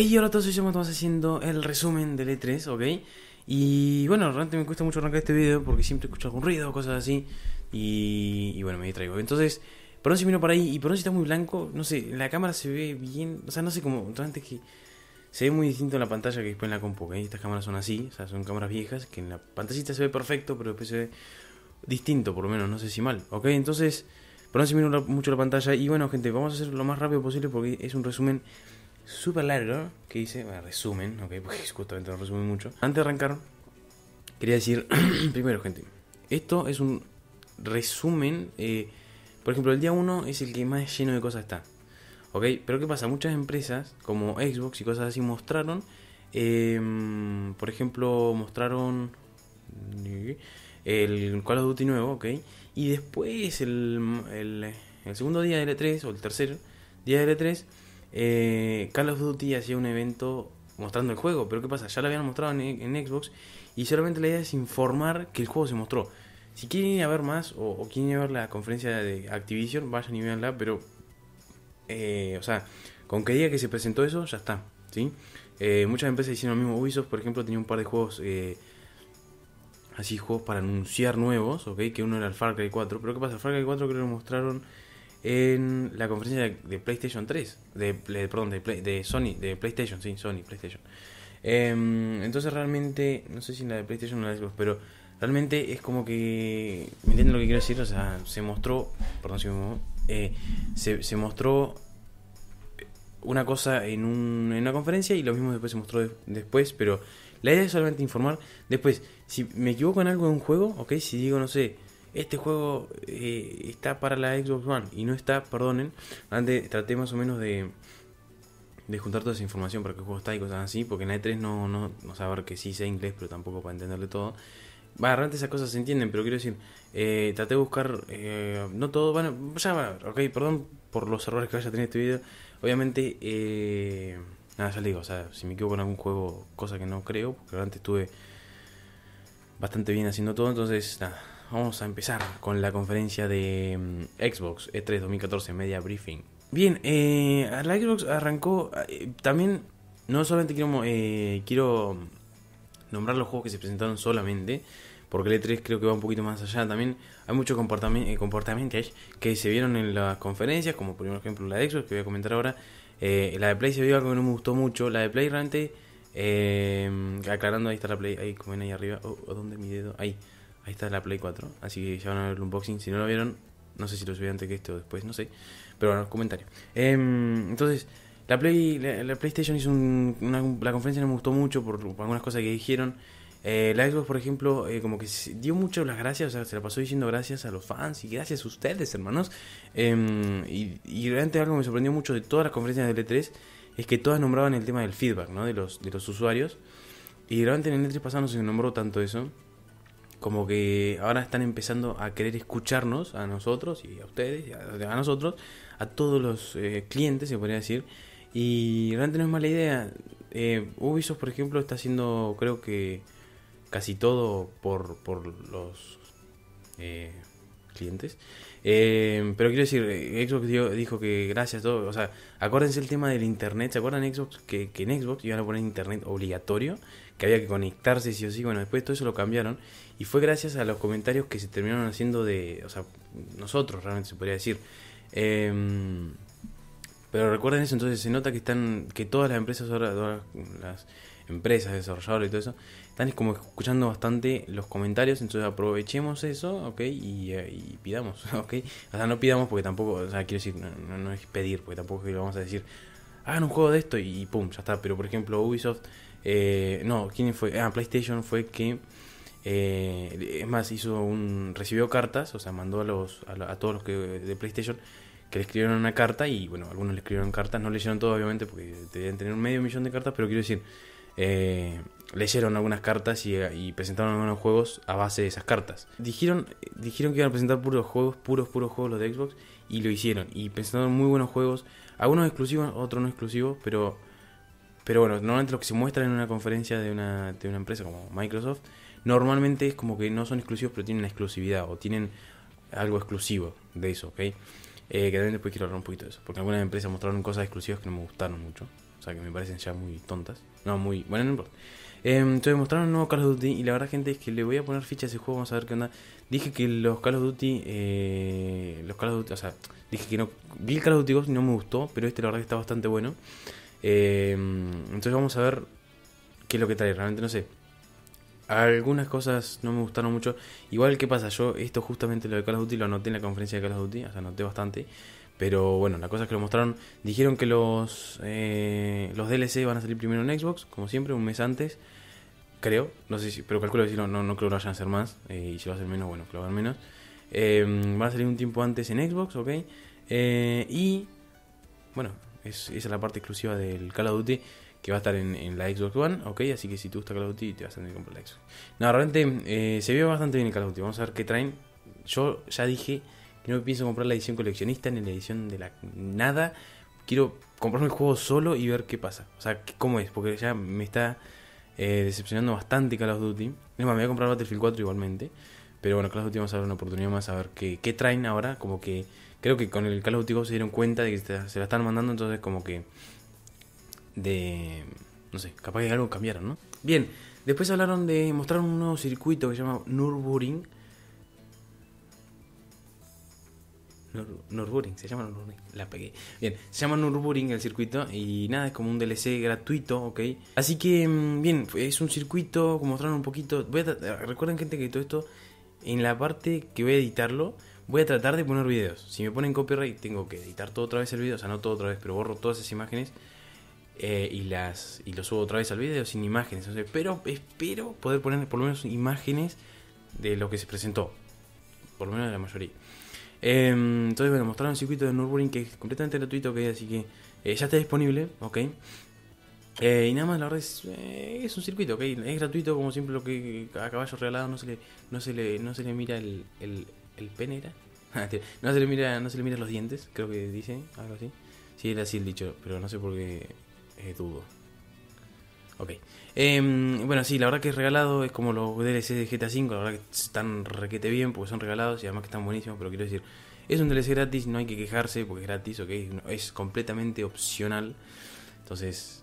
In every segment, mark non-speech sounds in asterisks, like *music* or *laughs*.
Y ahora todos estamos haciendo el resumen del E3, ¿ok? Y bueno, realmente me cuesta mucho arrancar este video porque siempre escucho algún ruido, o cosas así. Y, bueno, me distraigo. Entonces, perdón si miro por ahí y por si está muy blanco. No sé, la cámara se ve bien. O sea, no sé cómo. Realmente es que se ve muy distinto en la pantalla que después en la compu. ¿ok? Estas cámaras son así, o sea, son cámaras viejas que en la pantallita se ve perfecto, pero después se ve distinto, por lo menos. No sé si mal, ¿ok? Entonces, perdón si miro mucho la pantalla. Y bueno, gente, vamos a hacer lo más rápido posible porque es un resumen super largo que dice, resumen, ok, porque *laughs* justamente no resumen mucho. Antes de arrancar, quería decir, *clears throat* primero gente, esto es un resumen, eh, por ejemplo, el día 1 es el que más lleno de cosas está, ok, pero ¿qué pasa? Muchas empresas como Xbox y cosas así mostraron, em, por ejemplo, mostraron el Call of Duty nuevo, ok, y después el, el, el segundo día de L3 e o el tercer día de L3 e eh, Call of Duty hacía un evento mostrando el juego, pero ¿qué pasa? Ya lo habían mostrado en, Xbox y solamente la idea es informar que el juego se mostró. Si quieren ir a ver más o, quieren ir a ver la conferencia de Activision, vayan y veanla, pero... Eh, o sea, con que diga que se presentó eso, ya está. ¿sí? Eh, muchas empresas hicieron lo mismo. Ubisoft, por ejemplo, tenía un par de juegos... Eh, así, juegos para anunciar nuevos, ¿ok? Que uno era el Far Cry 4. Pero ¿qué pasa? El Far Cry 4 creo que lo mostraron en la conferencia de PlayStation 3, de, perdón, de, Sony, de PlayStation, sí, Sony, PlayStation. Em, entonces realmente, no sé si en la de PlayStation o en la de Xbox, pero realmente es como que, ¿me entienden lo que quiero decir? O sea, se mostró, perdón si me eh, se, mostró una cosa en, una conferencia y lo mismo después se mostró después, pero la idea es solamente informar. Después, si me equivoco en algo de un juego, ok, si digo, no sé, este juego eh, está para la Xbox One y no está, perdonen, antes traté más o menos de, juntar toda esa información para que juego está y cosas así, porque en la 3 e no, no, no saber que sí sea inglés, pero tampoco para entenderle todo. Va, realmente esas cosas se entienden, pero quiero decir, eh, traté de buscar, eh, no todo, bueno, ya va, ok, perdón por los errores que vaya a tener este video. Obviamente, nada, ya digo, o sea, si me equivoco en algún juego, cosa que no creo, porque antes estuve bastante bien haciendo todo, entonces, nada, vamos a empezar con la conferencia de mm, Xbox E3 2014 Media Briefing. Bien, eh, la Xbox arrancó. Eh, también, no solamente eh, quiero, nombrar los juegos que se presentaron solamente, porque el E3 creo que va un poquito más allá. También hay muchos eh, comportamientos que se vieron en las conferencias, como por ejemplo la de Xbox, que voy a comentar ahora. la de Play se vio algo que no me gustó mucho. La de Play realmente. aclarando, ahí está la Play, ahí como ven ahí arriba. Oh, oh ¿Dónde mi dedo? Ahí. Ahí está la Play 4. Así que ya van a ver el unboxing. Si no lo vieron, no sé si lo subí antes que esto o después, no sé. Pero bueno, comentarios. Em, entonces, la, Play, la, PlayStation hizo una, La conferencia me gustó mucho por algunas cosas que dijeron. Eh, la Xbox, por ejemplo, eh, como que dio mucho las gracias, o sea, se la pasó diciendo gracias a los fans y gracias a ustedes, hermanos. Em, y, realmente algo que me sorprendió mucho de todas las conferencias de E3 es que todas nombraban el tema del feedback, ¿no? De los, de los usuarios. Y realmente en el E3 pasado no se nombró tanto eso como que ahora están empezando a querer escucharnos a nosotros y a ustedes, a, nosotros, a todos los eh, clientes, se podría decir. Y realmente no es mala idea. Eh, Ubisoft, por ejemplo, está haciendo, creo que casi todo por, por los eh, clientes. Eh, pero quiero decir, eh, Xbox dijo que gracias a todo. O sea, acuérdense el tema del internet. ¿Se acuerdan Xbox? Que, que, en Xbox iban a poner internet obligatorio, que había que conectarse sí o sí. Bueno, después todo eso lo cambiaron. Y fue gracias a los comentarios que se terminaron haciendo de. O sea, nosotros realmente se podría decir. Em, pero recuerden eso, entonces se nota que están. que todas las empresas ahora, todas las empresas, desarrolladores y todo eso, están como escuchando bastante los comentarios, entonces aprovechemos eso, ¿ok? Y, eh, pidamos, *laughs* ¿ok? O sea, no pidamos porque tampoco, o sea, quiero decir, no, es pedir, porque tampoco le vamos a decir, hagan un juego de esto y pum, ya está. Pero por ejemplo, Ubisoft, eh, no, ¿quién fue? Ah, PlayStation fue que, eh, es más, hizo un, recibió cartas, o sea, mandó a, los, a, todos los que de PlayStation que le escribieron una carta y bueno, algunos le escribieron cartas, no leyeron todo obviamente porque deben tener un medio millón de cartas, pero quiero decir, eh, leyeron algunas cartas y, presentaron algunos juegos a base de esas cartas. Dijeron, dijeron que iban a presentar puros juegos, puros, puros juegos los de Xbox y lo hicieron. Y presentaron muy buenos juegos, algunos exclusivos, otros no exclusivos, pero, pero bueno, normalmente lo que se muestra en una conferencia de una, de una empresa como Microsoft, normalmente es como que no son exclusivos, pero tienen la exclusividad o tienen algo exclusivo de eso, ¿ok? Eh, que también después quiero hablar un poquito de eso, porque algunas empresas mostraron cosas exclusivas que no me gustaron mucho sea, que me parecen ya muy tontas. No, muy. Bueno, no importa. Em, entonces mostraron un nuevo Call of Duty y la verdad, gente, es que le voy a poner ficha a ese juego, vamos a ver qué onda. Dije que los Call of Duty. Eh, los Call of Duty, o sea, dije que no. Vi el Call of Duty Ghost y no me gustó, pero este la verdad que está bastante bueno. Em, entonces vamos a ver qué es lo que trae, realmente no sé. Algunas cosas no me gustaron mucho. Igual, ¿qué pasa? Yo, esto justamente lo de Call of Duty lo anoté en la conferencia de Call of Duty, o sea, anoté bastante. Pero bueno, la cosa es que lo mostraron. Dijeron que los, eh, los DLC van a salir primero en Xbox, como siempre, un mes antes. Creo, no sé si, pero calculo que si no, no, creo eh, que lo vayan a hacer más. y si va a ser menos, bueno, em, claro al menos. Van va a salir un tiempo antes en Xbox, ok. Eh, y bueno, es, esa es la parte exclusiva del Call of Duty que va a estar en, la Xbox One, ok. Así que si te gusta Call of Duty, te vas a tener que comprar la Xbox. No, realmente se vio bastante bien el Call of Duty. Vamos a ver qué traen. Yo ya dije no pienso comprar la edición coleccionista ni la edición de la nada. Quiero comprarme el juego solo y ver qué pasa. O sea, cómo es, porque ya me está eh, decepcionando bastante Call of Duty. Es más, me voy a comprar Battlefield 4 igualmente. Pero bueno, Call of Duty vamos a dar una oportunidad más a ver qué, traen ahora. Como que creo que con el Call of Duty se dieron cuenta de que se la están mandando, entonces como que de... No sé, capaz que algo cambiaron, ¿no? Bien, después hablaron de... mostrar un nuevo circuito que se llama Nürburgring se llama Norburing, la pegué. Bien, se llama Norburing el circuito y nada, es como un DLC gratuito, ok. Así que, mm, bien, es un circuito, como mostraron un poquito. Eh, recuerden, gente, que todo esto, en la parte que voy a editarlo, voy a tratar de poner videos. Si me ponen copyright, tengo que editar todo otra vez el video, o sea, no todo otra vez, pero borro todas esas imágenes. Eh, y las y lo subo otra vez al video sin imágenes. Entonces, pero espero poder poner por lo menos imágenes de lo que se presentó. Por lo menos de la mayoría. Em, entonces, bueno, mostraron un circuito de Nürburgring que es completamente gratuito, que así que eh, ya está disponible, ok. Eh, y nada más, la verdad eh, es, un circuito, ok. Es gratuito, como siempre, lo que a caballo regalado no se le, no se le, no se le mira el, el, el penera. *laughs* no se le mira, no se le mira los dientes, creo que dice, algo así. Sí, era así el dicho, pero no sé por qué dudo. Ok. Em, bueno, sí, la verdad que es regalado, es como los DLC de GTA V, la verdad que están requete bien porque son regalados y además que están buenísimos, pero quiero decir, es un DLC gratis, no hay que quejarse porque es gratis, ok, es completamente opcional. Entonces,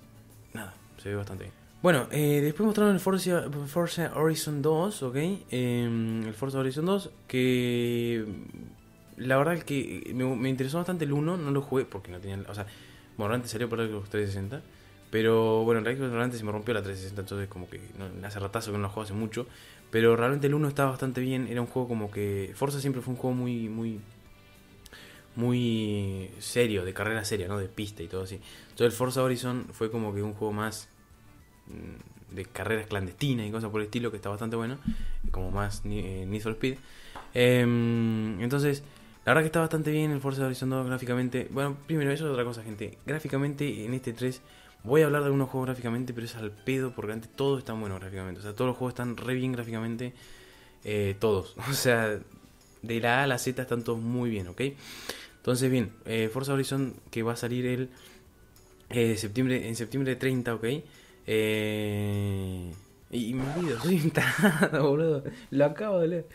nada, se ve bastante bien. Bueno, eh, después mostraron el Forza, Horizon 2, ok, em, el Forza Horizon 2, que la verdad que me, interesó bastante el 1, no lo jugué porque no tenía, o sea, bueno, antes salió por los 360. Pero bueno, en realidad realmente se me rompió la 360, entonces como que hace ratazo que no lo juego hace mucho. Pero realmente el 1 estaba bastante bien, era un juego como que... Forza siempre fue un juego muy, muy muy serio, de carrera seria, ¿no? De pista y todo así. Entonces el Forza Horizon fue como que un juego más mm, de carreras clandestinas y cosas por el estilo, que está bastante bueno, como más eh, Need for Speed. Em, entonces, la verdad que está bastante bien el Forza Horizon 2 gráficamente. Bueno, primero, eso es otra cosa, gente. Gráficamente en este 3 Voy a hablar de algunos juegos gráficamente, pero es al pedo porque antes todos están buenos gráficamente. O sea, todos los juegos están re bien gráficamente. Eh, todos. *laughs* O sea, de la A a la Z están todos muy bien, ¿ok? Entonces, bien, eh, Forza Horizon que va a salir el eh, septiembre, en septiembre de 30, ¿ok? y me olvido, soy un *laughs* boludo. Lo acabo de leer.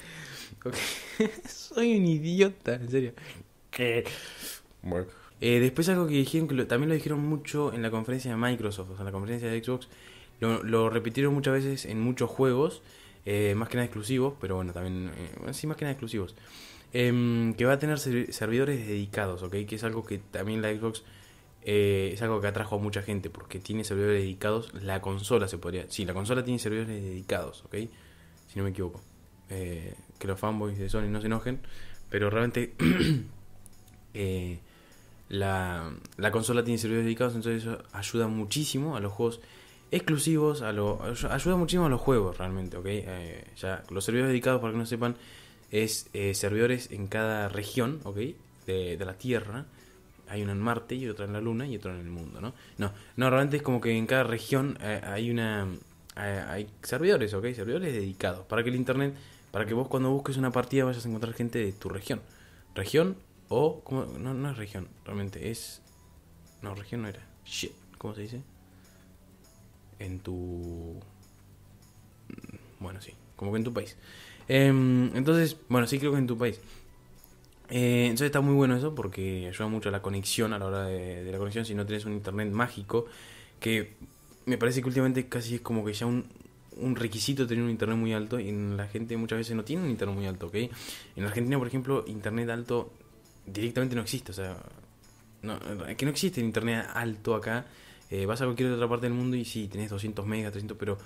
*laughs* soy un idiota, en serio. Bueno. Eh, después algo que dijeron, que también lo dijeron mucho en la conferencia de Microsoft, o sea, en la conferencia de Xbox, lo, repitieron muchas veces en muchos juegos, eh, más que nada exclusivos, pero bueno, también, eh, sí, más que nada exclusivos, em, que va a tener servidores dedicados, ¿ok? Que es algo que también la Xbox es algo que atrajo a mucha gente, porque tiene servidores dedicados, la consola se podría, sí, la consola tiene servidores dedicados, ¿ok? Si no me equivoco. que los fanboys de Sony no se enojen, pero realmente... *clears throat* eh, la, la consola tiene servidores dedicados, entonces eso ayuda muchísimo a los juegos exclusivos, a lo, ayuda muchísimo a los juegos realmente, ¿ok? Eh, ya, los servidores dedicados, para que no sepan, es eh, servidores en cada región, ¿ok? De, de, la Tierra. Hay uno en Marte y otro en la Luna y otro en el mundo, ¿no? No, no realmente es como que en cada región eh, hay una... hay servidores, ¿ok? Servidores dedicados para que el Internet, para que vos cuando busques una partida vayas a encontrar gente de tu región. Región o, como, no, no es región, realmente es. No, región no era. Shit, ¿cómo se dice? En tu. Mm, bueno, sí, como que en tu país. Em, entonces, bueno, sí creo que en tu país. Eh, entonces está muy bueno eso porque ayuda mucho a la conexión, a la hora de, la conexión, si no tienes un internet mágico, que me parece que últimamente casi es como que ya un, un requisito tener un internet muy alto y la gente muchas veces no tiene un internet muy alto, ¿ok? En Argentina, por ejemplo, internet alto directamente no existe, o sea, que no existe internet alto acá. Eh, vas a cualquier otra parte del mundo y sí, tenés 200 megas, 300, pero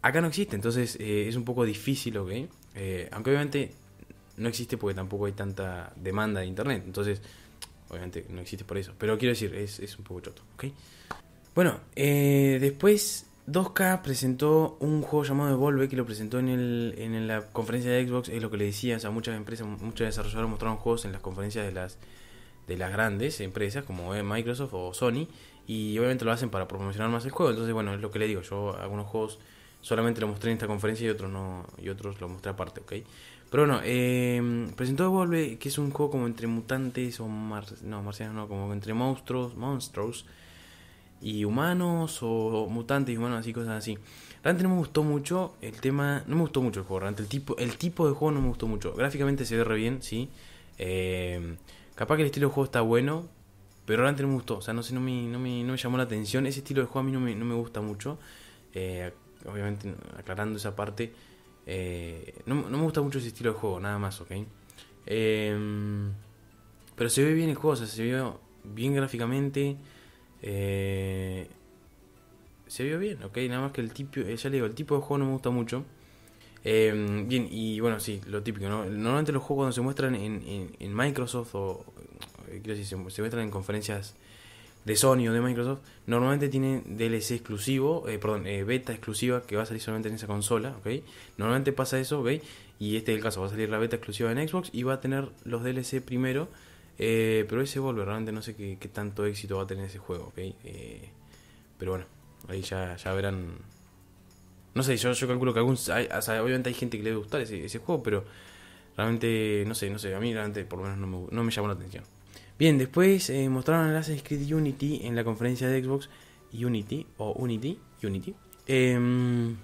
acá no existe, entonces eh, es un poco difícil, ¿ok? Eh, aunque obviamente no existe porque tampoco hay tanta demanda de internet, entonces obviamente no existe por eso, pero quiero decir, es, es un poco choto, ¿ok? Bueno, después 2K presentó un juego llamado Evolve que lo presentó en, el, en la conferencia de Xbox, es lo que le decía, o muchas empresas, muchos desarrolladores mostraron juegos en las conferencias de las, de las grandes empresas como eh, Microsoft o Sony y obviamente lo hacen para promocionar más el juego, entonces bueno, es lo que le digo, yo algunos juegos solamente lo mostré en esta conferencia y otros no y otros lo mostré aparte, ¿ok? Pero bueno, em, presentó Evolve que es un juego como entre mutantes o no, marcianos, no, como entre monstruos, monstruos y humanos o mutantes y humanos, así cosas así. Realmente no me gustó mucho el tema, no me gustó mucho el juego, realmente el tipo, el tipo de juego no me gustó mucho. Gráficamente se ve re bien, sí. Em, capaz que el estilo de juego está bueno, pero realmente no me gustó, o sea, no no me, no llamó la atención. Ese estilo de juego a mí no me, gusta mucho. Eh, obviamente, aclarando esa parte, eh, no, no, me gusta mucho ese estilo de juego, nada más, ¿ok? Em, pero se ve bien el juego, se ve bien gráficamente. Eh, se vio bien, ok, nada más que el tipo, eh, ya digo, el tipo de juego no me gusta mucho. Em, bien, y bueno, sí, lo típico, ¿no? Normalmente los juegos cuando se muestran en, Microsoft o, eh, quiero decir, se, muestran en conferencias de Sony o de Microsoft, normalmente tienen DLC exclusivo, eh, perdón, beta exclusiva que va a salir solamente en esa consola, ¿ok? Normalmente pasa eso, ¿ok? Y este es el caso, va a salir la beta exclusiva en Xbox y va a tener los DLC primero eh, pero ese vuelve, realmente no sé qué, tanto éxito va a tener ese juego, ¿ok? Eh, pero bueno, ahí ya, ya verán. No sé, yo, yo calculo que algún. obviamente hay gente que le a gustar ese, juego, pero realmente, no sé, no sé. A mí realmente, por lo menos, no me, llamó la atención. Bien, después eh, mostraron el Assassin's Creed Unity en la conferencia de Xbox Unity o Unity, Unity. Em,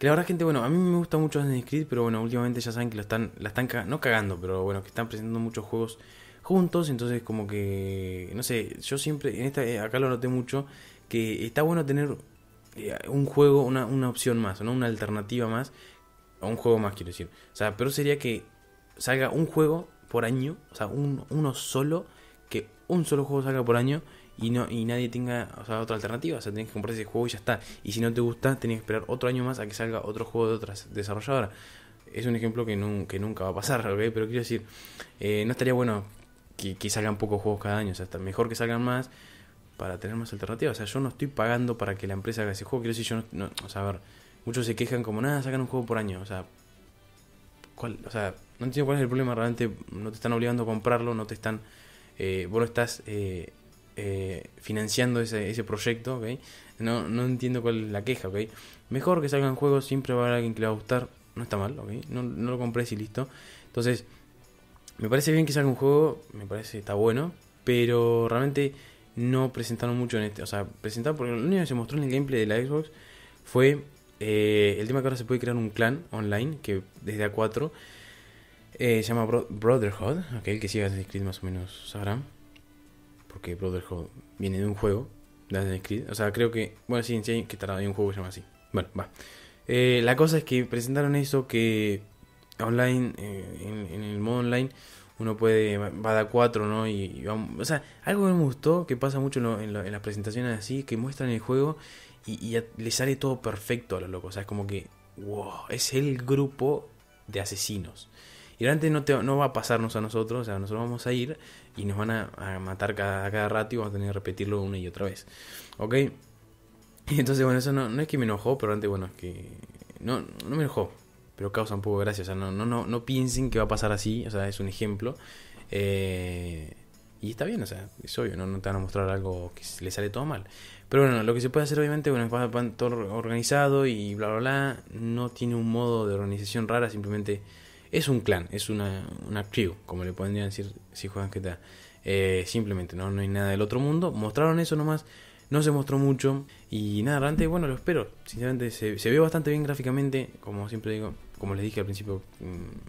que la verdad, gente, bueno, a mí me gusta mucho Assassin's Creed, pero bueno, últimamente ya saben que lo están, la están no cagando, pero bueno, que están presentando muchos juegos juntos, entonces como que, no sé, yo siempre, en esta, eh, acá lo noté mucho, que está bueno tener eh, un juego, una, una opción más, ¿no? Una alternativa más, o un juego más, quiero decir. O sea, pero sería que salga un juego por año, o sea, un, uno solo, que un solo juego salga por año y no y nadie tenga otra alternativa. O sea, tenés que comprar ese juego y ya está. Y si no te gusta, tenés que esperar otro año más a que salga otro juego de otra desarrolladora. Es un ejemplo que, nunca va a pasar, *laughs* ¿ok? pero quiero decir, eh, no estaría bueno que, salgan pocos juegos cada año. O sea, está mejor que salgan más para tener más alternativas. O sea, yo no estoy pagando para que la empresa haga ese juego. Quiero decir, yo no, o sea, a ver, muchos se quejan como, nada, sacan un juego por año. O sea, no entiendo cuál es el problema. Realmente no te están obligando a comprarlo, no te están... Eh, vos no estás eh, eh, financiando ese, proyecto, ¿ok? No, entiendo cuál es la queja, ¿ok? Mejor que salgan juegos, siempre va a haber alguien que le va a gustar, no está mal, No, lo compré y listo. Entonces, me parece bien que salga un juego, me parece está bueno, pero realmente no presentaron mucho en este, o sea, presentaron porque lo único que se mostró en el gameplay de la Xbox fue eh, el tema que ahora se puede crear un clan online, que desde A4 eh, se llama Brotherhood, que siga Assassin's más o menos sabrán. Porque Brotherhood viene de un juego, de Assassin's O sea, creo que. Bueno, sí, sí, que hay un juego que se llama así. Bueno, va. Eh, la cosa es que presentaron eso que online, eh, en, el modo online, uno puede. Va a cuatro, ¿no? Y, o sea, algo que me gustó, que pasa mucho en, las presentaciones así, que muestran el juego y, le sale todo perfecto a los locos. O sea, es como que. ¡Wow! Es el grupo de asesinos. Y realmente no, no va a pasarnos a nosotros, o sea, nosotros vamos a ir y nos van a, matar cada, cada rato y vamos a tener que repetirlo una y otra vez. ¿Ok? Y *laughs* entonces, bueno, eso no, es que me enojó, pero antes bueno, es que... No, no me enojó, pero causa un poco de gracia. O sea, no, no, no, no piensen que va a pasar así, o sea, es un ejemplo. Eh, y está bien, o sea, es obvio, ¿no? te van a mostrar algo que le sale todo mal. Pero bueno, lo que se puede hacer obviamente, bueno, es todo organizado y bla, bla, bla. No tiene un modo de organización rara, simplemente es un clan, es una, una crew, como le podrían decir si juegan que Eh, simplemente, ¿no? no hay nada del otro mundo. Mostraron eso nomás, no se mostró mucho. Y nada, realmente, bueno, lo espero. Sinceramente, se, ve bastante bien gráficamente, como siempre digo, como les dije al principio. Mm,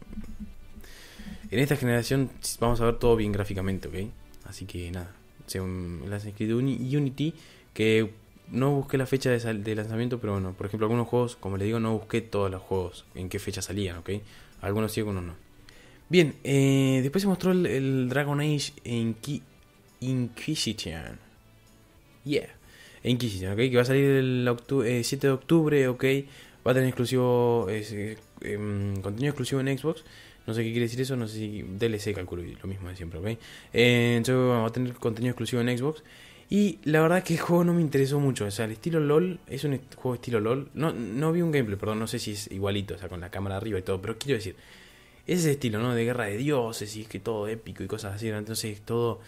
en esta generación vamos a ver todo bien gráficamente, ¿ok? Así que nada, según las escrito Unity, que no busqué la fecha de, lanzamiento, pero bueno, por ejemplo, algunos juegos, como les digo, no busqué todos los juegos en qué fecha salían, ¿ok? Algunos sí, algunos no. Bien, eh, después se mostró el, Dragon Age Inqui Inquisition. Yeah, Inquisition, ¿ok? Que va a salir el 7 eh, de octubre, ¿ok? Va a tener exclusivo em, contenido exclusivo en Xbox. No sé qué quiere decir eso, no sé si DLC calculo, lo mismo de siempre, ¿ok? Eh, entonces va a tener contenido exclusivo en Xbox. Y la verdad que el juego no me interesó mucho. O sea, el estilo LOL es un juego estilo LOL. No, no vi un gameplay, perdón, no sé si es igualito, o sea, con la cámara arriba y todo, pero quiero decir, ese estilo, ¿no? De guerra de dioses y es que todo épico y cosas así, Entonces todo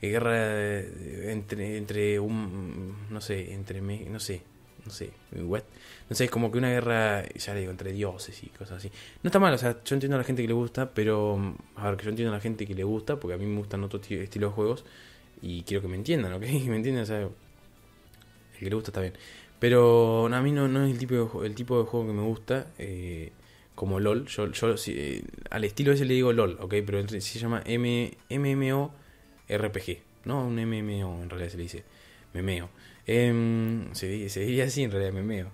eh, guerra eh, entre, entre un, no sé, entre, me, no sé, no sé, what? No sé, es como que una guerra, ya le digo, entre dioses y cosas así. No está mal, o sea, yo entiendo a la gente que le gusta, pero, a ver, que yo entiendo a la gente que le gusta, porque a mí me gustan otros estilos de juegos. Y quiero que me entiendan, ¿ok? *laughs* ¿Me entiendan? O sea, el que le gusta está bien. Pero a mí no, es el tipo, de, el tipo de juego que me gusta, eh, como LOL. Yo, yo eh, al estilo ese le digo LOL, ¿ok? Pero se llama MMORPG. No, un MMO en realidad se le dice. Memeo. Em, se, se diría así en realidad, memeo.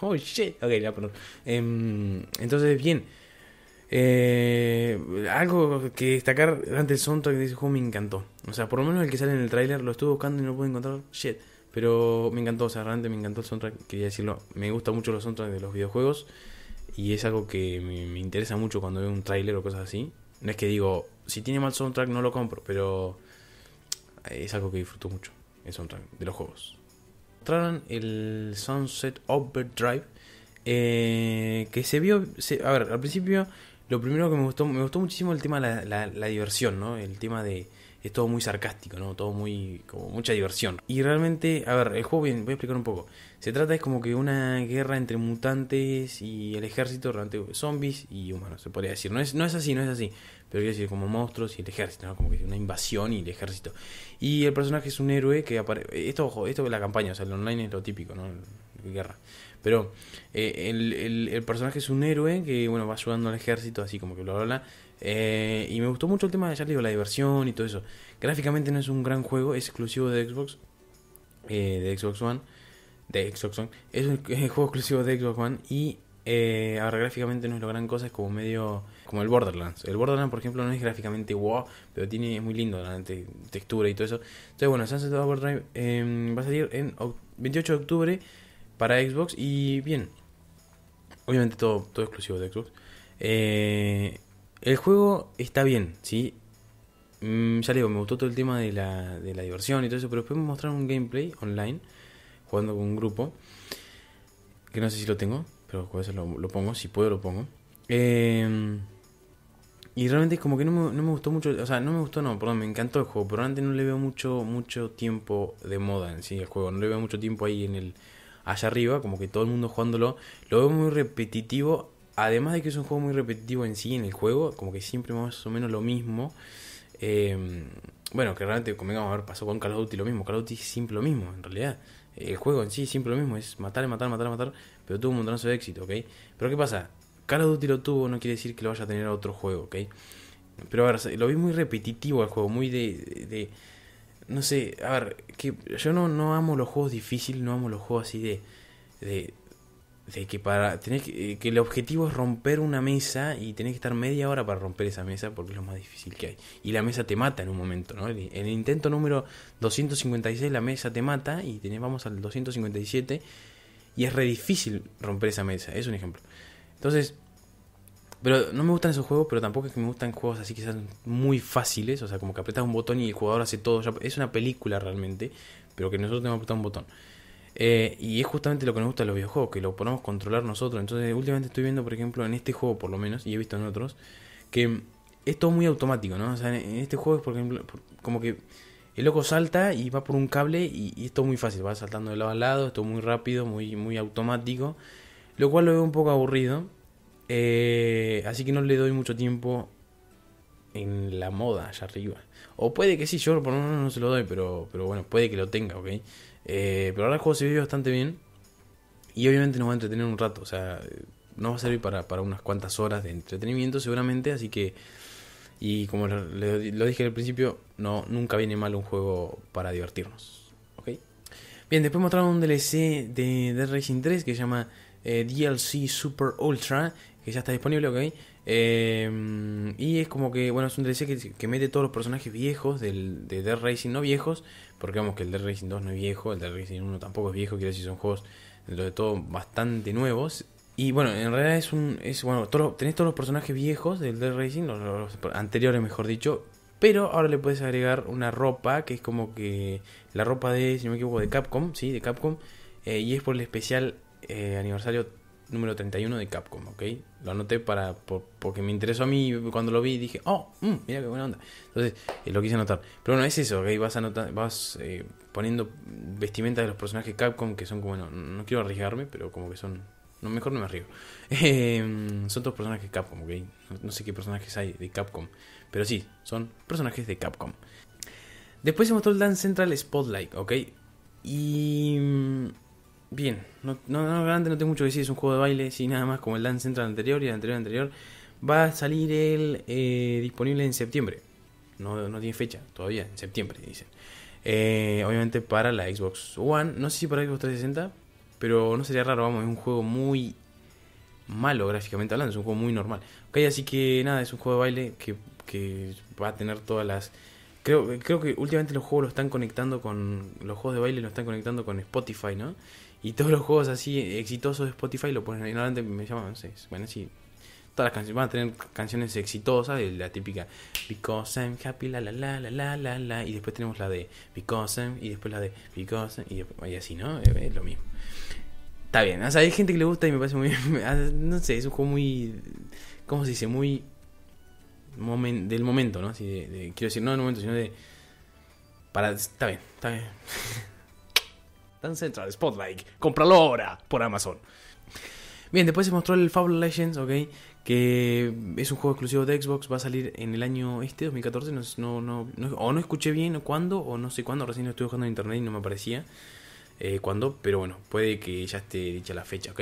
Oh shit. Ok, ya, perdón. Em, entonces, bien. Eh, algo que destacar Durante el soundtrack de ese juego me encantó. O sea, por lo menos el que sale en el tráiler lo estuve buscando y no pude encontrar. Shit. Pero me encantó, o sea, realmente me encantó el soundtrack. Quería decirlo, me gustan mucho los soundtracks de los videojuegos. Y es algo que me, interesa mucho cuando veo un tráiler o cosas así. No es que digo, si tiene mal soundtrack no lo compro, pero es algo que disfruto mucho, el soundtrack de los juegos. Mostraron el Sunset Overdrive, eh, que se vio, a ver, al principio lo primero que me gustó, me gustó muchísimo el tema de la, diversión, ¿no? El tema de. Es todo muy sarcástico, ¿no? Todo muy. como mucha diversión. Y realmente, a ver, el juego, voy a explicar un poco. Se trata es como que una guerra entre mutantes y el ejército, realmente zombies y humanos, se podría decir. No es, no es así, no es así. Pero quiero decir, como monstruos y el ejército, ¿no? Como que una invasión y el ejército. Y el personaje es un héroe que aparece. Esto, ojo, esto es la campaña, o sea, el online es lo típico, ¿no? guerra. Pero eh, el, personaje es un héroe que, bueno, va ayudando al ejército, así como que bla, bla, bla. Eh, y me gustó mucho el tema, ya digo, la diversión y todo eso. Gráficamente no es un gran juego, es exclusivo de Xbox, eh, de Xbox One. De Xbox One. Es un *laughs* juego exclusivo de Xbox One y ahora gráficamente no es lo gran cosa, es como medio como el Borderlands. El Borderlands, por ejemplo, no es gráficamente wow, pero tiene es muy lindo la textura y todo eso. Entonces, bueno, Sunset Overdrive eh, va a salir en 28 de octubre para Xbox y bien. Obviamente todo, todo exclusivo de Xbox. Eh, el juego está bien, ¿sí? Mm, ya le digo, me gustó todo el tema de la, de la diversión y todo eso, pero después me mostraron un gameplay online, jugando con un grupo, que no sé si lo tengo, pero a veces lo, pongo, si puedo lo pongo. Em, y realmente es como que no me, gustó mucho, o sea, no me gustó, no, perdón, me encantó el juego, pero antes no le veo mucho, mucho tiempo de moda en sí el juego, no le veo mucho tiempo ahí en el, allá arriba, como que todo el mundo jugándolo, lo veo muy repetitivo, además de que es un juego muy repetitivo en sí, en el juego, como que siempre más o menos lo mismo. Em, bueno, que realmente, como a ver, pasó con Carlos of lo mismo, Call of es siempre lo mismo, en realidad. El juego en sí es siempre lo mismo, es matar, matar, matar, matar, pero tuvo un montonazo de éxito, ¿ok? Pero ¿qué pasa? Carlos of lo tuvo, no quiere decir que lo vaya a tener otro juego, ¿ok? Pero ahora lo vi muy repetitivo el juego, muy de no sé, a ver, que yo no, no amo los juegos difíciles, no amo los juegos así de, de, que para tenés que, eh, que, el objetivo es romper una mesa y tenés que estar media hora para romper esa mesa porque es lo más difícil que hay. Y la mesa te mata en un momento, ¿no? En el, intento número 256 la mesa te mata y tenés, vamos al 257 y es re difícil romper esa mesa, es un ejemplo. Entonces, pero no me gustan esos juegos, pero tampoco es que me gustan juegos así que sean muy fáciles. O sea, como que apretas un botón y el jugador hace todo. es una película realmente, pero que nosotros tenemos que apretar un botón. Eh, y es justamente lo que nos gusta de los videojuegos, que lo podemos controlar nosotros. Entonces, últimamente estoy viendo, por ejemplo, en este juego por lo menos, y he visto en otros, que es todo muy automático, ¿no? O sea, en este juego es, por ejemplo, como que el loco salta y va por un cable y, es todo muy fácil, va saltando de lado a lado, es todo muy rápido, muy, muy automático, lo cual lo veo un poco aburrido. Eh, así que no le doy mucho tiempo en la moda allá arriba. O puede que sí, yo por lo menos no se lo doy, pero, pero bueno, puede que lo tenga, ¿ok? Eh, pero ahora el juego se vive bastante bien. Y obviamente nos va a entretener un rato, o sea, no va a servir para, para unas cuantas horas de entretenimiento seguramente, así que... Y como lo dije al principio, no, nunca viene mal un juego para divertirnos. ¿Ok? Bien, después mostraron un DLC de The Racing 3 que se llama eh, DLC Super Ultra, que ya está disponible, ok. Em, y es como que, bueno, es un DLC que, mete todos los personajes viejos de Dead Racing, no viejos, porque vamos que el Dead Racing 2 no es viejo, el Dead Racing 1 tampoco es viejo, quiero decir, son juegos Lo de todo bastante nuevos. Y bueno, en realidad es un. bueno, tenés todos los personajes viejos del Dead Racing, los, anteriores mejor dicho, pero ahora le puedes agregar una ropa que es como que. La ropa de, si no me equivoco, de Capcom, sí, de Capcom, eh, y es por el especial eh, aniversario número 31 de Capcom, ¿ok? Lo anoté para, porque me interesó a mí cuando lo vi dije, oh, mm, mira qué buena onda. Entonces eh, lo quise anotar. Pero bueno, es eso, ¿ok? Vas, vas eh, poniendo vestimentas de los personajes Capcom que son como, bueno, no quiero arriesgarme, pero como que son... No, mejor no me arriesgo. *laughs* Em, son dos personajes Capcom, ¿ok? No, sé qué personajes hay de Capcom, pero sí, son personajes de Capcom. Después se mostró el Dance Central Spotlight, ¿ok? Y mm, Bien, no, no, realmente no tengo mucho que decir, es un juego de baile, sí, nada más como el Dance Central anterior y el anterior anterior. Va a salir el eh, disponible en septiembre. No, no tiene fecha todavía, en septiembre dicen. Eh, obviamente para la Xbox One, no sé si para Xbox 360, pero no sería raro, vamos, es un juego muy malo gráficamente hablando, es un juego muy normal. Ok, así que nada, es un juego de baile que, que va a tener todas las... Creo, creo que últimamente los juegos lo están conectando con... Los juegos de baile lo están conectando con Spotify, ¿no? Y todos los juegos así exitosos de Spotify lo ponen ahí. Normalmente me llaman, no sé, bueno, sí. Todas las canciones van a tener canciones exitosas, de la típica Because I'm happy, la la la la la la la. Y después tenemos la de Because I'm, y después la de Because I'm, y, así, ¿no? Es lo mismo. Está bien, o hay gente que le gusta y me parece muy *laughs* ah, No sé, es un juego muy. ¿Cómo se dice? Muy. Moment, del momento, ¿no? quiero decir, no del momento, sino de. Para. Está bien, está bien. *laughs* central, Spotlight, cómpralo ahora por Amazon. Bien, después se mostró el Fable Legends, ¿ok? Que es un juego exclusivo de Xbox, va a salir en el año este, 2014, no, no, no, o no escuché bien cuándo, o no sé cuándo, recién lo estoy buscando en internet y no me aparecía cuando eh, cuándo, pero bueno, puede que ya esté dicha la fecha, ¿ok?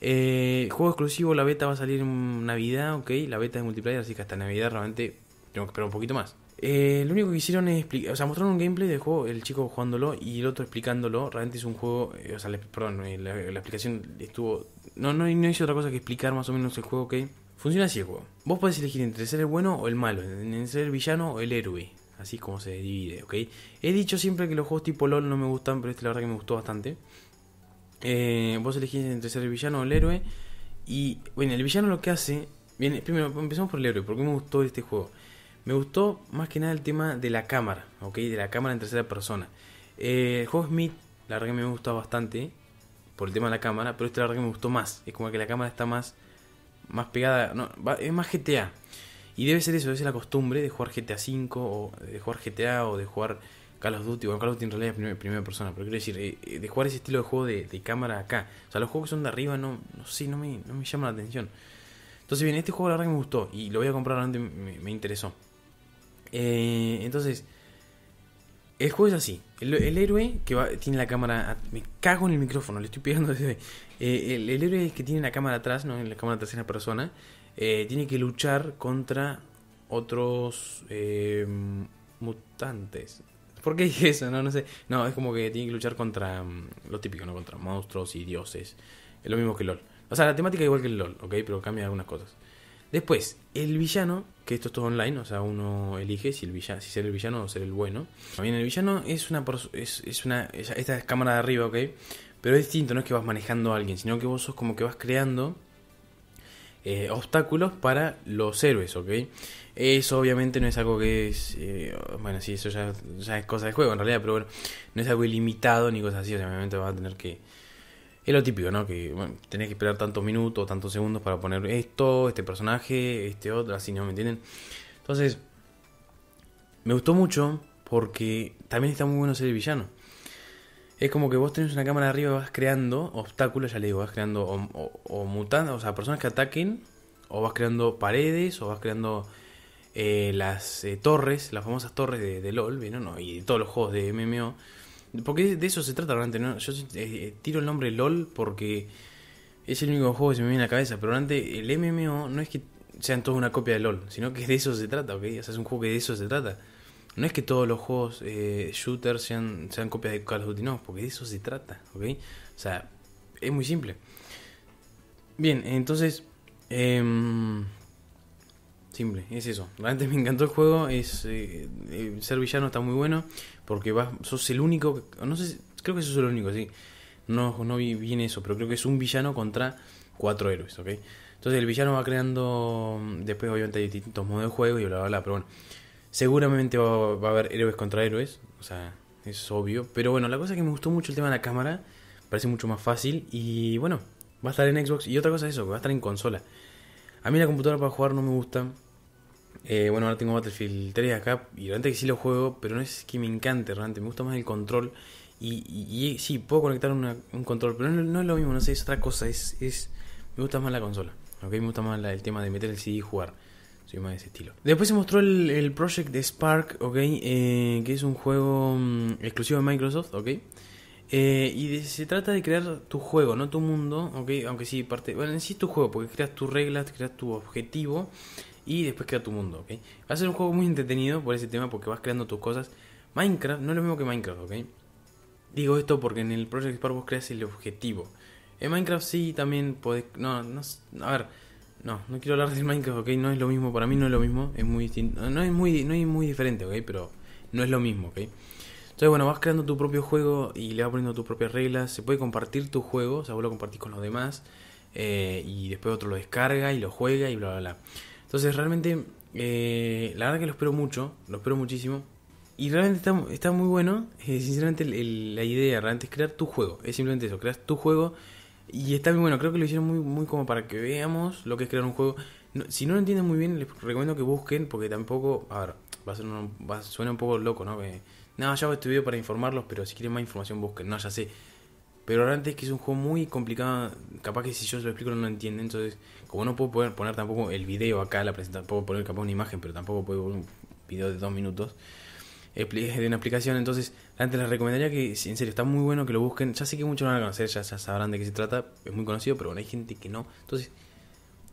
Eh, juego exclusivo, la beta va a salir en Navidad, ¿ok? La beta es multiplayer, así que hasta Navidad realmente tengo que esperar un poquito más. Eh, lo único que hicieron es explicar, o un gameplay del juego, el chico jugándolo y el otro explicándolo. Realmente es un juego, eh, perdón, eh, la, explicación estuvo. No, no, hice otra cosa que explicar más o menos el juego, ¿ok? Funciona así el juego. Vos podés elegir entre ser el bueno o el malo, entre ser el villano o el héroe. Así como se divide, ¿ok? He dicho siempre que los juegos tipo LOL no me gustan, pero este la verdad que me gustó bastante. vos elegís entre ser el villano o el héroe. Y bueno, el villano lo que hace. Bien, primero empezamos por el héroe, porque me gustó este juego. Me gustó más que nada el tema de la cámara, ¿ok? De la cámara en tercera persona. Eh, el juego Smith, la verdad que me gustó bastante por el tema de la cámara, pero este la verdad que me gustó más. Es como que la cámara está más, más pegada, es más GTA. Y debe ser eso, debe ser la costumbre de jugar GTA V o de jugar GTA o de jugar Call of Duty. Bueno, Call of Duty en realidad es primera, persona, pero quiero decir, eh, eh, de jugar ese estilo de juego de, cámara acá. O sea, los juegos que son de arriba no, no sé, no me, no llaman la atención. Entonces, bien, este juego la verdad que me gustó y lo voy a comprar, realmente me interesó. Eh, entonces, el juego es así. El, héroe que tiene la cámara... me cago en el micrófono, le estoy pegando eh, el, héroe que tiene la cámara atrás, no en la cámara tercera persona, eh, tiene que luchar contra otros eh, mutantes. ¿Por qué dije eso? No, no sé. No, es como que tiene que luchar contra mm, lo típico, ¿no? Contra monstruos y dioses. Es lo mismo que LOL. O sea, la temática es igual que el LOL, ¿ok? Pero cambia algunas cosas. Después, el villano que esto es todo online, o sea, uno elige si, el villano, si ser el villano o ser el bueno. También el villano es una... Es, es una esta es cámara de arriba, ¿ok? Pero es distinto, no es que vas manejando a alguien, sino que vos sos como que vas creando eh, obstáculos para los héroes, ¿ok? Eso obviamente no es algo que es... Eh, bueno, sí, eso ya, es cosa de juego en realidad, pero bueno, no es algo ilimitado ni cosas así, obviamente vas a tener que es lo típico, ¿no? Que bueno, tenés que esperar tantos minutos, tantos segundos para poner esto, este personaje, este otro, así, ¿no? ¿Me entienden? Entonces, me gustó mucho porque también está muy bueno ser el villano. Es como que vos tenés una cámara arriba y vas creando obstáculos, ya le digo, vas creando o, o, o sea, personas que ataquen, o vas creando paredes, o vas creando eh, las eh, torres, las famosas torres de, LOL, ¿no? y todos los juegos de MMO porque de eso se trata realmente, ¿no? Yo eh, eh, tiro el nombre LOL porque es el único juego que se me viene a la cabeza, pero realmente el MMO no es que sean todos una copia de LOL, sino que de eso se trata, ¿ok? O sea, es un juego que de eso se trata. No es que todos los juegos eh, shooters sean, sean copias de Call of Duty, no, porque de eso se trata, ¿ok? O sea, es muy simple. Bien, entonces... Em, simple, es eso. Realmente me encantó el juego, es eh, eh, ser villano está muy bueno, porque vas, sos el único, no sé, creo que sos el único, sí. No, no vi bien eso, pero creo que es un villano contra cuatro héroes, ¿ok? Entonces el villano va creando, mm, después obviamente hay distintos modos de juego y bla, bla, bla, pero bueno, seguramente va, a haber héroes contra héroes, o sea, es obvio, pero bueno, la cosa que me gustó mucho el tema de la cámara, parece mucho más fácil y bueno, va a estar en Xbox y otra cosa es eso, va a estar en consola. A mí la computadora para jugar no me gusta. Eh, bueno, ahora tengo Battlefield 3 acá y realmente que sí lo juego, pero no es que me encante realmente, me gusta más el control. Y, eh, sí, puedo conectar un control, pero no, es lo mismo, no sé, es otra cosa, es, me gusta más la consola. ¿ok? Me gusta más el tema de meter el CD y jugar. Soy más de ese estilo. Después se mostró el, Project de Spark, ¿ok? Eh, que es un juego mm, exclusivo de Microsoft, ¿ok? y se trata de crear tu juego, no tu mundo, ¿ok? Aunque sí, parte... Bueno, sí tu juego, porque creas tus reglas, creas tu objetivo y después crea tu mundo, ¿ok? Va a ser un juego muy entretenido por ese tema porque vas creando tus cosas. Minecraft no es lo mismo que Minecraft, ¿ok? Digo esto porque en el Project Spark vos creas el objetivo. En Minecraft sí también podés... No, no... A ver, no, no quiero hablar de Minecraft, ¿ok? No es lo mismo, para mí no es lo mismo, es muy distinto. No es muy, no es muy diferente, ¿ok? Pero no es lo mismo, ¿ok? Entonces, bueno, vas creando tu propio juego y le vas poniendo tus propias reglas. Se puede compartir tu juego, o sea, vos lo compartís con los demás. Eh, y después otro lo descarga y lo juega y bla, bla, bla. Entonces realmente, eh, la verdad que lo espero mucho, lo espero muchísimo. Y realmente está, está muy bueno, eh, sinceramente la idea realmente es crear tu juego, es simplemente eso, creas tu juego y está muy bueno, creo que lo hicieron muy, muy como para que veamos lo que es crear un juego. si no lo entienden muy bien, les recomiendo que busquen, porque tampoco, a ver, va a ser va, suena un poco loco, ¿no? Que, no, ya hago este video para informarlos, pero si quieren más información busquen, no, ya sé pero realmente es que es un juego muy complicado. Capaz que si yo se lo explico no lo entienden. Entonces, como no puedo poner tampoco el video acá, la presentación, puedo poner capaz una imagen, pero tampoco puedo poner un video de dos minutos de una explicación, Entonces, antes les recomendaría que, en serio, está muy bueno que lo busquen. Ya sé que muchos lo van a conocer, ya, sabrán de qué se trata. Es muy conocido, pero bueno, hay gente que no. Entonces,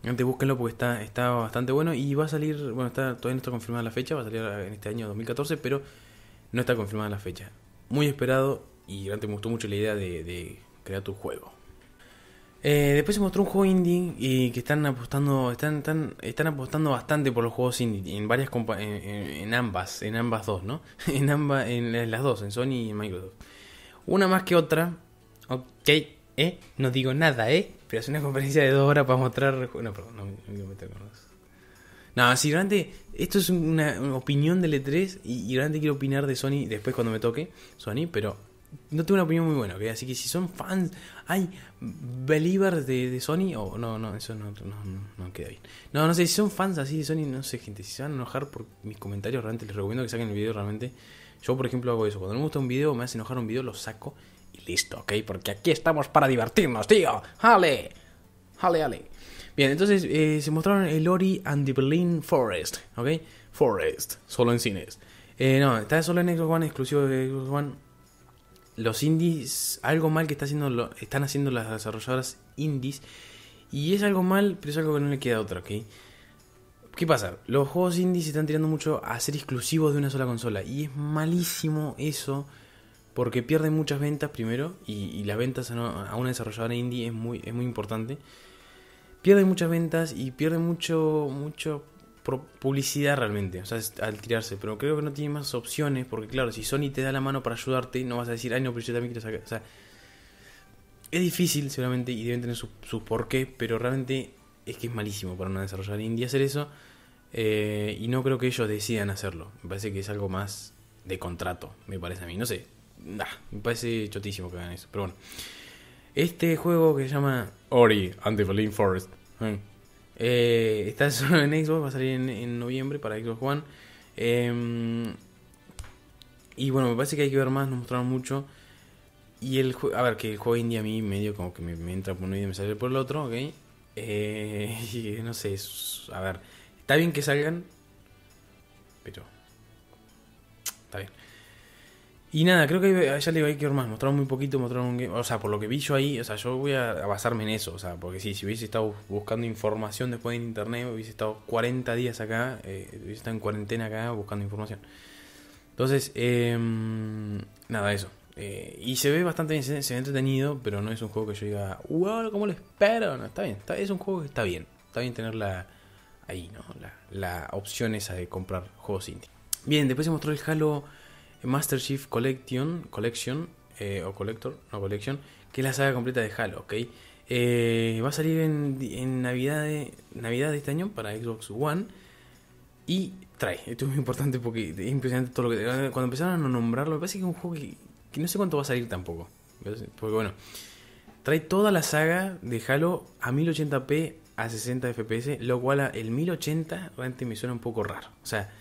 antes búsquenlo porque está, está bastante bueno. Y va a salir, bueno, está, todavía no está confirmada la fecha, va a salir en este año 2014, pero no está confirmada la fecha. Muy esperado, y realmente me gustó mucho la idea de, crear tu juego. Eh, después se mostró un juego indie y que están apostando, están, están, apostando bastante por los juegos indie en varias en, ambas, en ambas dos, ¿no? *laughs* en ambas, en las dos, en Sony y en Microsoft. Una más que otra, ok, eh, no digo nada, eh, pero es una conferencia de dos horas para mostrar, no, perdón, no, me quiero meter con No, si realmente esto es una opinión del E3 y, y quiero opinar de Sony después cuando me toque Sony, pero no tengo una opinión muy buena, ¿ok? Así que si son fans, hay believers de, Sony, o no, no, eso no, no, queda bien. No, no sé, si son fans así de Sony, no sé, gente, si se van a enojar por mis comentarios, realmente les recomiendo que saquen el video, realmente. Yo, por ejemplo, hago eso. Cuando me gusta un video, me hace enojar un video, lo saco y listo, ¿ok? Porque aquí estamos para divertirnos, tío. ¡Hale! ¡Hale, hale! Bien, entonces eh, se mostraron el Ori and the Berlin Forest, ¿ok? Forest, solo en cines. Eh, no, está solo en Xbox One, exclusivo de Xbox One los indies, algo mal que está haciendo lo, están haciendo las desarrolladoras indies. Y es algo mal, pero es algo que no le queda otra, ¿ok? ¿Qué pasa? Los juegos indies se están tirando mucho a ser exclusivos de una sola consola. Y es malísimo eso. Porque pierden muchas ventas primero. Y, las ventas a, una desarrolladora indie es muy, es muy importante. Pierden muchas ventas y pierden mucho, mucho publicidad realmente, o sea, al tirarse, pero creo que no tiene más opciones, porque claro, si Sony te da la mano para ayudarte, no vas a decir, ay no, pero yo también quiero sacar, o sea, es difícil seguramente y deben tener su, por porqué, pero realmente es que es malísimo para una desarrolladora indie hacer eso, eh, y no creo que ellos decidan hacerlo, me parece que es algo más de contrato, me parece a mí, no sé, me parece chotísimo que hagan eso, pero bueno. Este juego que se llama Ori and the Forest. Mm. Eh, está solo en Xbox, va a salir en, en noviembre para Xbox One. Em, y bueno, me parece que hay que ver más, nos mostraron mucho. Y el juego, a ver, que el juego indie a mí medio como que me, entra por un y me sale por el otro, ¿ok? Eh, *laughs* no sé, a ver, está bien que salgan, pero está bien. Y nada, creo que ah, ya le iba a que más. Mostraron muy poquito, mostraron un O sea, por lo que vi yo ahí, o sea, yo voy a basarme en eso. O sea, porque sí, si hubiese estado buscando información después en internet, hubiese estado 40 días acá, eh, hubiese estado en cuarentena acá buscando información. Entonces, em, nada, eso. Eh, y se ve bastante bien, se, ve entretenido, pero no es un juego que yo diga, wow, ¿cómo lo espero? No, está bien, es un juego que está bien. Está bien tener ahí, ¿no? La, la opción esa de comprar juegos indie. Bien, después se mostró el Halo. Master Chief Collection, Collection eh, o Collector, no Collection, que es la saga completa de Halo, ¿ok? Eh, va a salir en, Navidad, de, Navidad de este año para Xbox One y trae, esto es muy importante porque es impresionante todo lo que... Cuando empezaron a nombrarlo, me parece que es un juego que, no sé cuánto va a salir tampoco, porque bueno, trae toda la saga de Halo a 1080p a 60 fps, lo cual a el 1080 realmente me suena un poco raro, o sea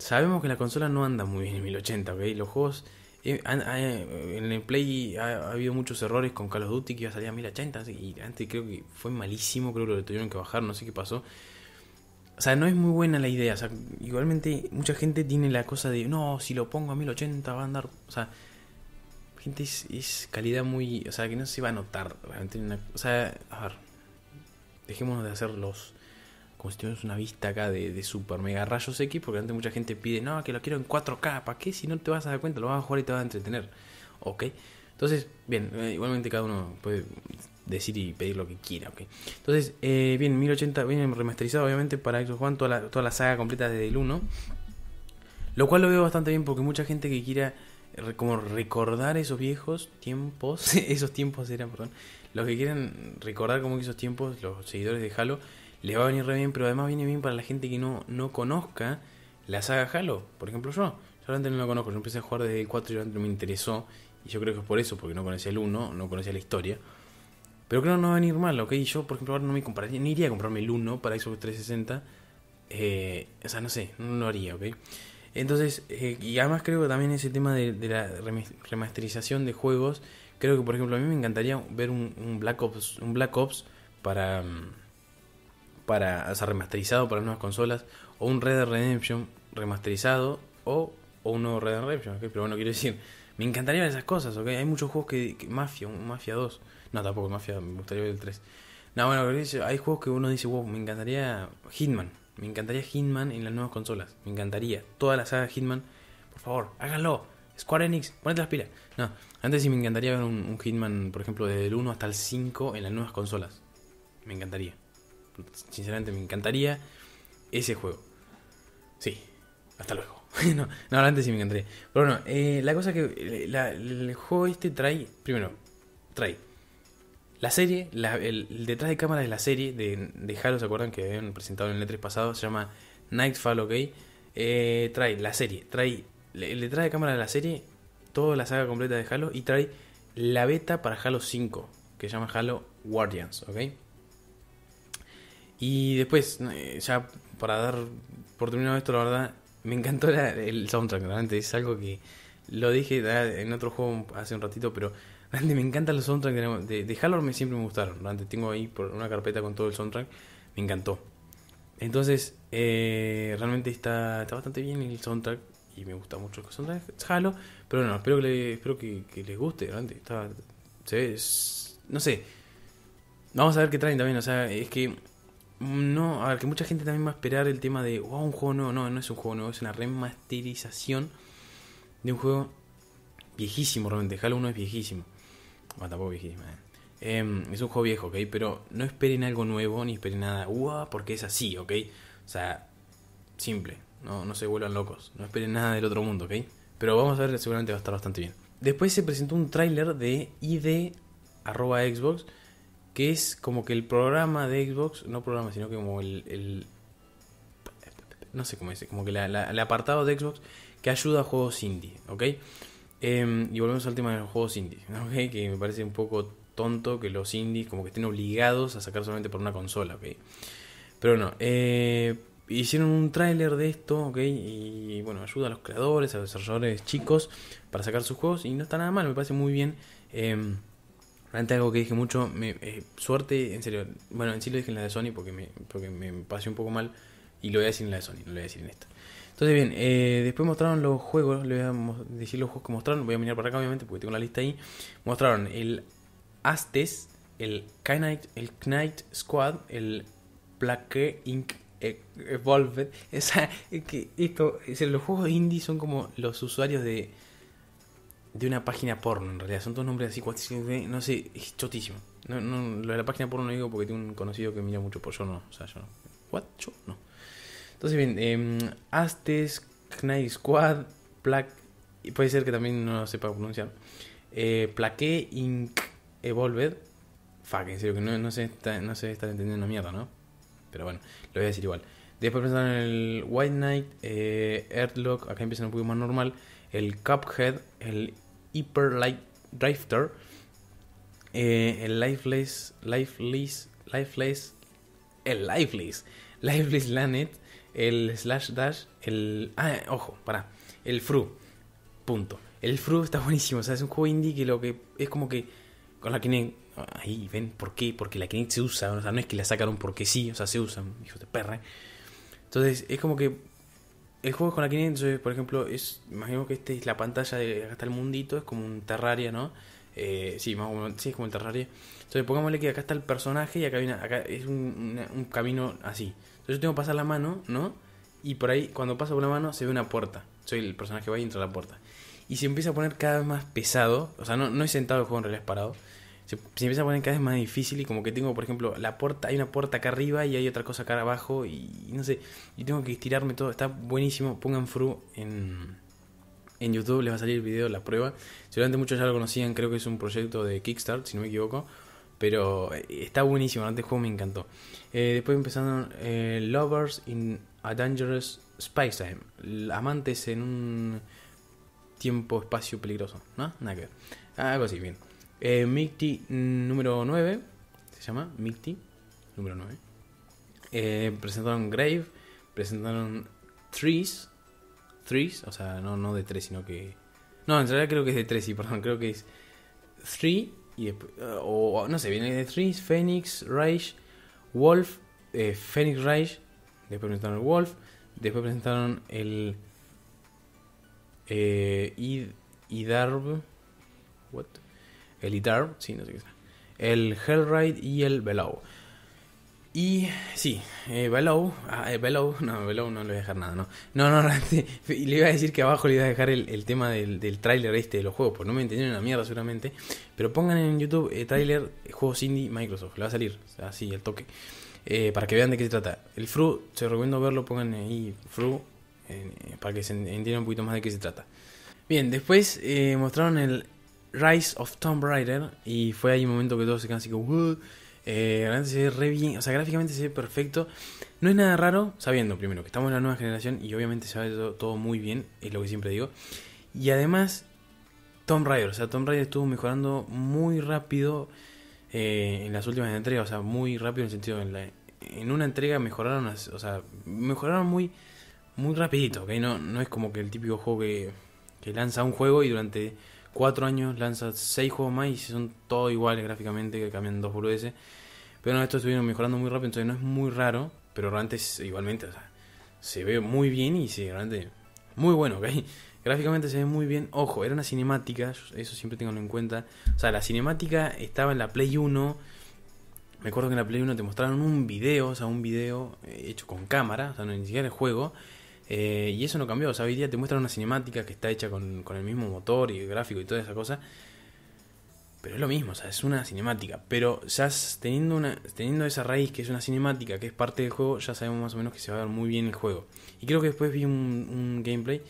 Sabemos que la consola no anda muy bien en 1080, ¿ok? Los juegos. Eh, en el Play ha, habido muchos errores con Call of Duty que iba a salir a 1080. Y antes creo que fue malísimo, creo que lo tuvieron que bajar, no sé qué pasó. O sea, no es muy buena la idea. O sea, igualmente mucha gente tiene la cosa de, no, si lo pongo a 1080 va a andar... O sea, gente es, calidad muy... O sea, que no se va a notar. o sea, a ver, dejémonos de hacer los como si tuviéramos una vista acá de, super mega rayos X, porque antes mucha gente pide, no, que lo quiero en 4K, ¿para qué? Si no te vas a dar cuenta, lo vas a jugar y te vas a entretener. Ok. Entonces, bien, eh, igualmente cada uno puede decir y pedir lo que quiera, ok. Entonces, eh, bien, 1080 viene remasterizado, obviamente, para Xbox One, toda la, toda la saga completa desde el 1. Lo cual lo veo bastante bien porque mucha gente que quiera como recordar esos viejos tiempos, *laughs* esos tiempos eran, perdón, los que quieran recordar como que esos tiempos, los seguidores de Halo, le va a venir re bien, pero además viene bien para la gente que no, no conozca la saga Halo. Por ejemplo, yo, yo antes no la conozco, yo empecé a jugar desde el 4 y no me interesó. Y yo creo que es por eso, porque no conocía el 1, no conocía la historia. Pero creo que no va a venir mal, ¿ok? Yo, por ejemplo, ahora no me compraría, ni iría a comprarme el 1 para Xbox 360. Eh, o sea, no sé, no lo haría, ¿ok? Entonces, eh, y además creo que también ese tema de, la remasterización de juegos, creo que por ejemplo a mí me encantaría ver un Black Ops, un Black Ops para, mm, para, o remasterizado para nuevas consolas, o un Red Dead Redemption remasterizado, o, o un nuevo Red Dead Redemption, Pero bueno, quiero decir, me encantaría esas cosas, ¿ok? Hay muchos juegos que, Mafia, Mafia 2, no, tampoco Mafia, me gustaría ver el 3. No, bueno, hay juegos que uno dice, wow, me encantaría Hitman, me encantaría Hitman en las nuevas consolas, me encantaría, toda la saga Hitman, por favor, háganlo, Square Enix, ponete las pilas. No, antes sí me encantaría ver un, un Hitman, por ejemplo, desde el 1 hasta el 5 en las nuevas consolas, me encantaría sinceramente me encantaría ese juego. Sí, hasta luego. *laughs* no, no, antes sí me encantaría. Pero bueno, eh, la cosa que eh, el juego este trae, primero, trae la serie, el, detrás de cámara de la serie de, Halo, ¿se acuerdan que habían presentado en el E3 pasado? Se llama Nightfall, ¿ok? Eh, trae la serie, trae el detrás de cámara de la serie, toda la saga completa de Halo y trae la beta para Halo 5, que se llama Halo Guardians, ¿ok? Y después, eh, ya para dar por terminado esto, la verdad, me encantó el soundtrack, realmente es algo que lo dije ah, en otro juego hace un ratito, pero realmente *laughs* me encantan los soundtracks de, Halo, me siempre me gustaron, realmente tengo ahí por una carpeta con todo el soundtrack, me encantó. Entonces, eh, realmente está, está bastante bien el soundtrack y me gusta mucho el soundtrack de Halo, pero bueno, espero que, le, espero que, les guste, realmente está, se, no sé, vamos a ver qué traen también, o sea, es que no, a ver, que mucha gente también va a esperar el tema de, wow, un juego nuevo. No, no es un juego nuevo, es una remasterización de un juego viejísimo realmente. Halo 1 es viejísimo. Bueno, ah, tampoco viejísimo. Eh. Em, es un juego viejo, ¿ok? Pero no esperen algo nuevo ni esperen nada, wow, porque es así, ¿ok? O sea, simple. No, no se vuelvan locos. No esperen nada del otro mundo, ¿ok? Pero vamos a ver, seguramente va a estar bastante bien. Después se presentó un tráiler de ID arroba Xbox es como que el programa de Xbox, no programa, sino como el, no sé cómo dice, como que el apartado de Xbox que ayuda a juegos indie, ¿ok? Em, y volvemos al tema de los juegos indie, *laughs* ¿ok? Que me parece un poco tonto que los indies como que estén obligados a sacar solamente por una consola, ¿ok? Pero no, eh, hicieron un tráiler de esto, ¿ok? Y bueno, ayuda a los creadores, a los desarrolladores chicos para sacar sus juegos y no está nada mal, me parece muy bien. Eh, Realmente algo que dije mucho, me, eh, suerte, en serio, bueno, en sí lo dije en la de Sony porque me, porque me pasé un poco mal y lo voy a decir en la de Sony, no lo voy a decir en esta. Entonces bien, eh, después mostraron los juegos, le voy a decir los juegos que mostraron, voy a mirar para acá obviamente porque tengo la lista ahí. Mostraron el Astes, el Knight, el Knight Squad, el Plaque Inc. Eh, Evolved. O *laughs* es que esto, es los juegos indie son como los usuarios de de una página porno, en realidad. Son dos nombres así, no sé, es chotísimo. No, no, lo de la página porno lo digo porque tengo un conocido que mira mucho, por yo no. O sea, yo no. ¿What? Yo no. Entonces, bien, em, Astes, Knight Squad, Plaque, puede ser que también no lo sepa pronunciar. Eh, Plaque Inc. Evolved. Fuck, en serio, que no, no, se está, no entendiendo una mierda, ¿no? Pero bueno, lo voy a decir igual. Después pensaron el White Knight, Earthlock, eh, acá empieza un poco más normal el Cuphead, el Hyper Light Drifter, eh, el Lifeless, Lifeless, Lifeless, el Lifeless, Lifeless Planet, el Slash Dash, el... Ah, ojo, pará, el Fru, punto. El Fru está buenísimo, o sea, es un juego indie que lo que es como que con la Kinect... Ahí, ven, ¿por qué? Porque la Kinect se usa, o sea, no es que la sacaron porque sí, o sea, se usan, hijos de perra. Entonces, es como que el juego es con la 500 por ejemplo, es, imagino que esta es la pantalla de acá está el mundito, es como un Terraria, ¿no? Eh, sí, más sí, es como un Terraria. Entonces, pongámosle que acá está el personaje y acá, acá es un, camino así. Entonces, yo tengo que pasar la mano, ¿no? Y por ahí, cuando paso por la mano, se ve una puerta. Soy el personaje que va y entra a la puerta. Y se empieza a poner cada vez más pesado. O sea, no, no es sentado el juego, en realidad es parado se, empieza a poner cada vez más difícil y como que tengo, por ejemplo, la puerta, hay una puerta acá arriba y hay otra cosa acá abajo y, no sé, y tengo que estirarme todo, está buenísimo, pongan fru en, en YouTube, les va a salir el video, la prueba, seguramente muchos ya lo conocían, creo que es un proyecto de Kickstart, si no me equivoco, pero eh, está buenísimo, antes juego me encantó. Eh, después empezaron eh, Lovers in a Dangerous Space Time, amantes en un tiempo-espacio peligroso, ¿no? Nada que ver, algo así, bien. Eh, Micti número 9, se llama Micti número 9. Eh, presentaron Grave, presentaron Trees, o sea, no, no de 3, sino que... No, en realidad creo que es de 3, sí, perdón, creo que es 3 y después, o no sé, viene de 3 Phoenix, Rage, Wolf, eh, Phoenix Rage, después presentaron el Wolf, después presentaron el... Eh, Idarb, what? el Itar, sí, no sé qué es, el Hellride y el Below. Y sí, eh, Below, ah, eh, Below, *laughs* no, Below no le voy a dejar nada, no. No, no, *laughs* realmente, le iba a decir que abajo le iba a dejar el, tema del, del tráiler este de los juegos, pues no me entendieron la mierda seguramente. Pero pongan en YouTube eh, tráiler Juegos Indie Microsoft, le va a salir, así, el toque. para que vean de qué se trata. El Fru, se recomiendo verlo, pongan ahí Fru, para que se entienda un poquito más de qué se trata. Bien, después mostraron el Rise of Tomb Raider. Y fue ahí un momento que todos se quedan así como. Eh, se ve re bien, o sea, gráficamente se ve perfecto. No es nada raro, sabiendo primero que estamos en la nueva generación y obviamente se ve todo, muy bien, es lo que siempre digo. Y además, Tomb Raider, o sea, Tomb Raider estuvo mejorando muy rápido eh, en las últimas entregas, o sea, muy rápido en el sentido en, la, en una entrega mejoraron, o sea, mejoraron muy muy rapidito, que no, no es como que el típico juego que lanza un juego y durante cuatro años lanza seis juegos más y son todos iguales gráficamente, que cambian dos volúmenes, Pero no, esto estuvieron mejorando muy rápido, entonces no es muy raro, pero realmente igualmente o sea, se ve muy bien y sí, realmente muy bueno, ¿ok? *laughs* Gráficamente se ve muy bien. Ojo, era una cinemática, eso siempre tenganlo en cuenta. O sea, la cinemática estaba en la Play 1. Me acuerdo que en la Play 1 te mostraron un video, o sea, un video eh, hecho con cámara, o sea, no, ni siquiera el juego eh, y eso no cambió. O sea, hoy día te muestran una cinemática que está hecha con, con el mismo motor y el gráfico y toda esa cosa. Pero es lo mismo, o sea, es una cinemática. Pero ya teniendo, una, teniendo esa raíz que es una cinemática, que es parte del juego, ya sabemos más o menos que se va a ver muy bien el juego. Y creo que después vi un, gameplay.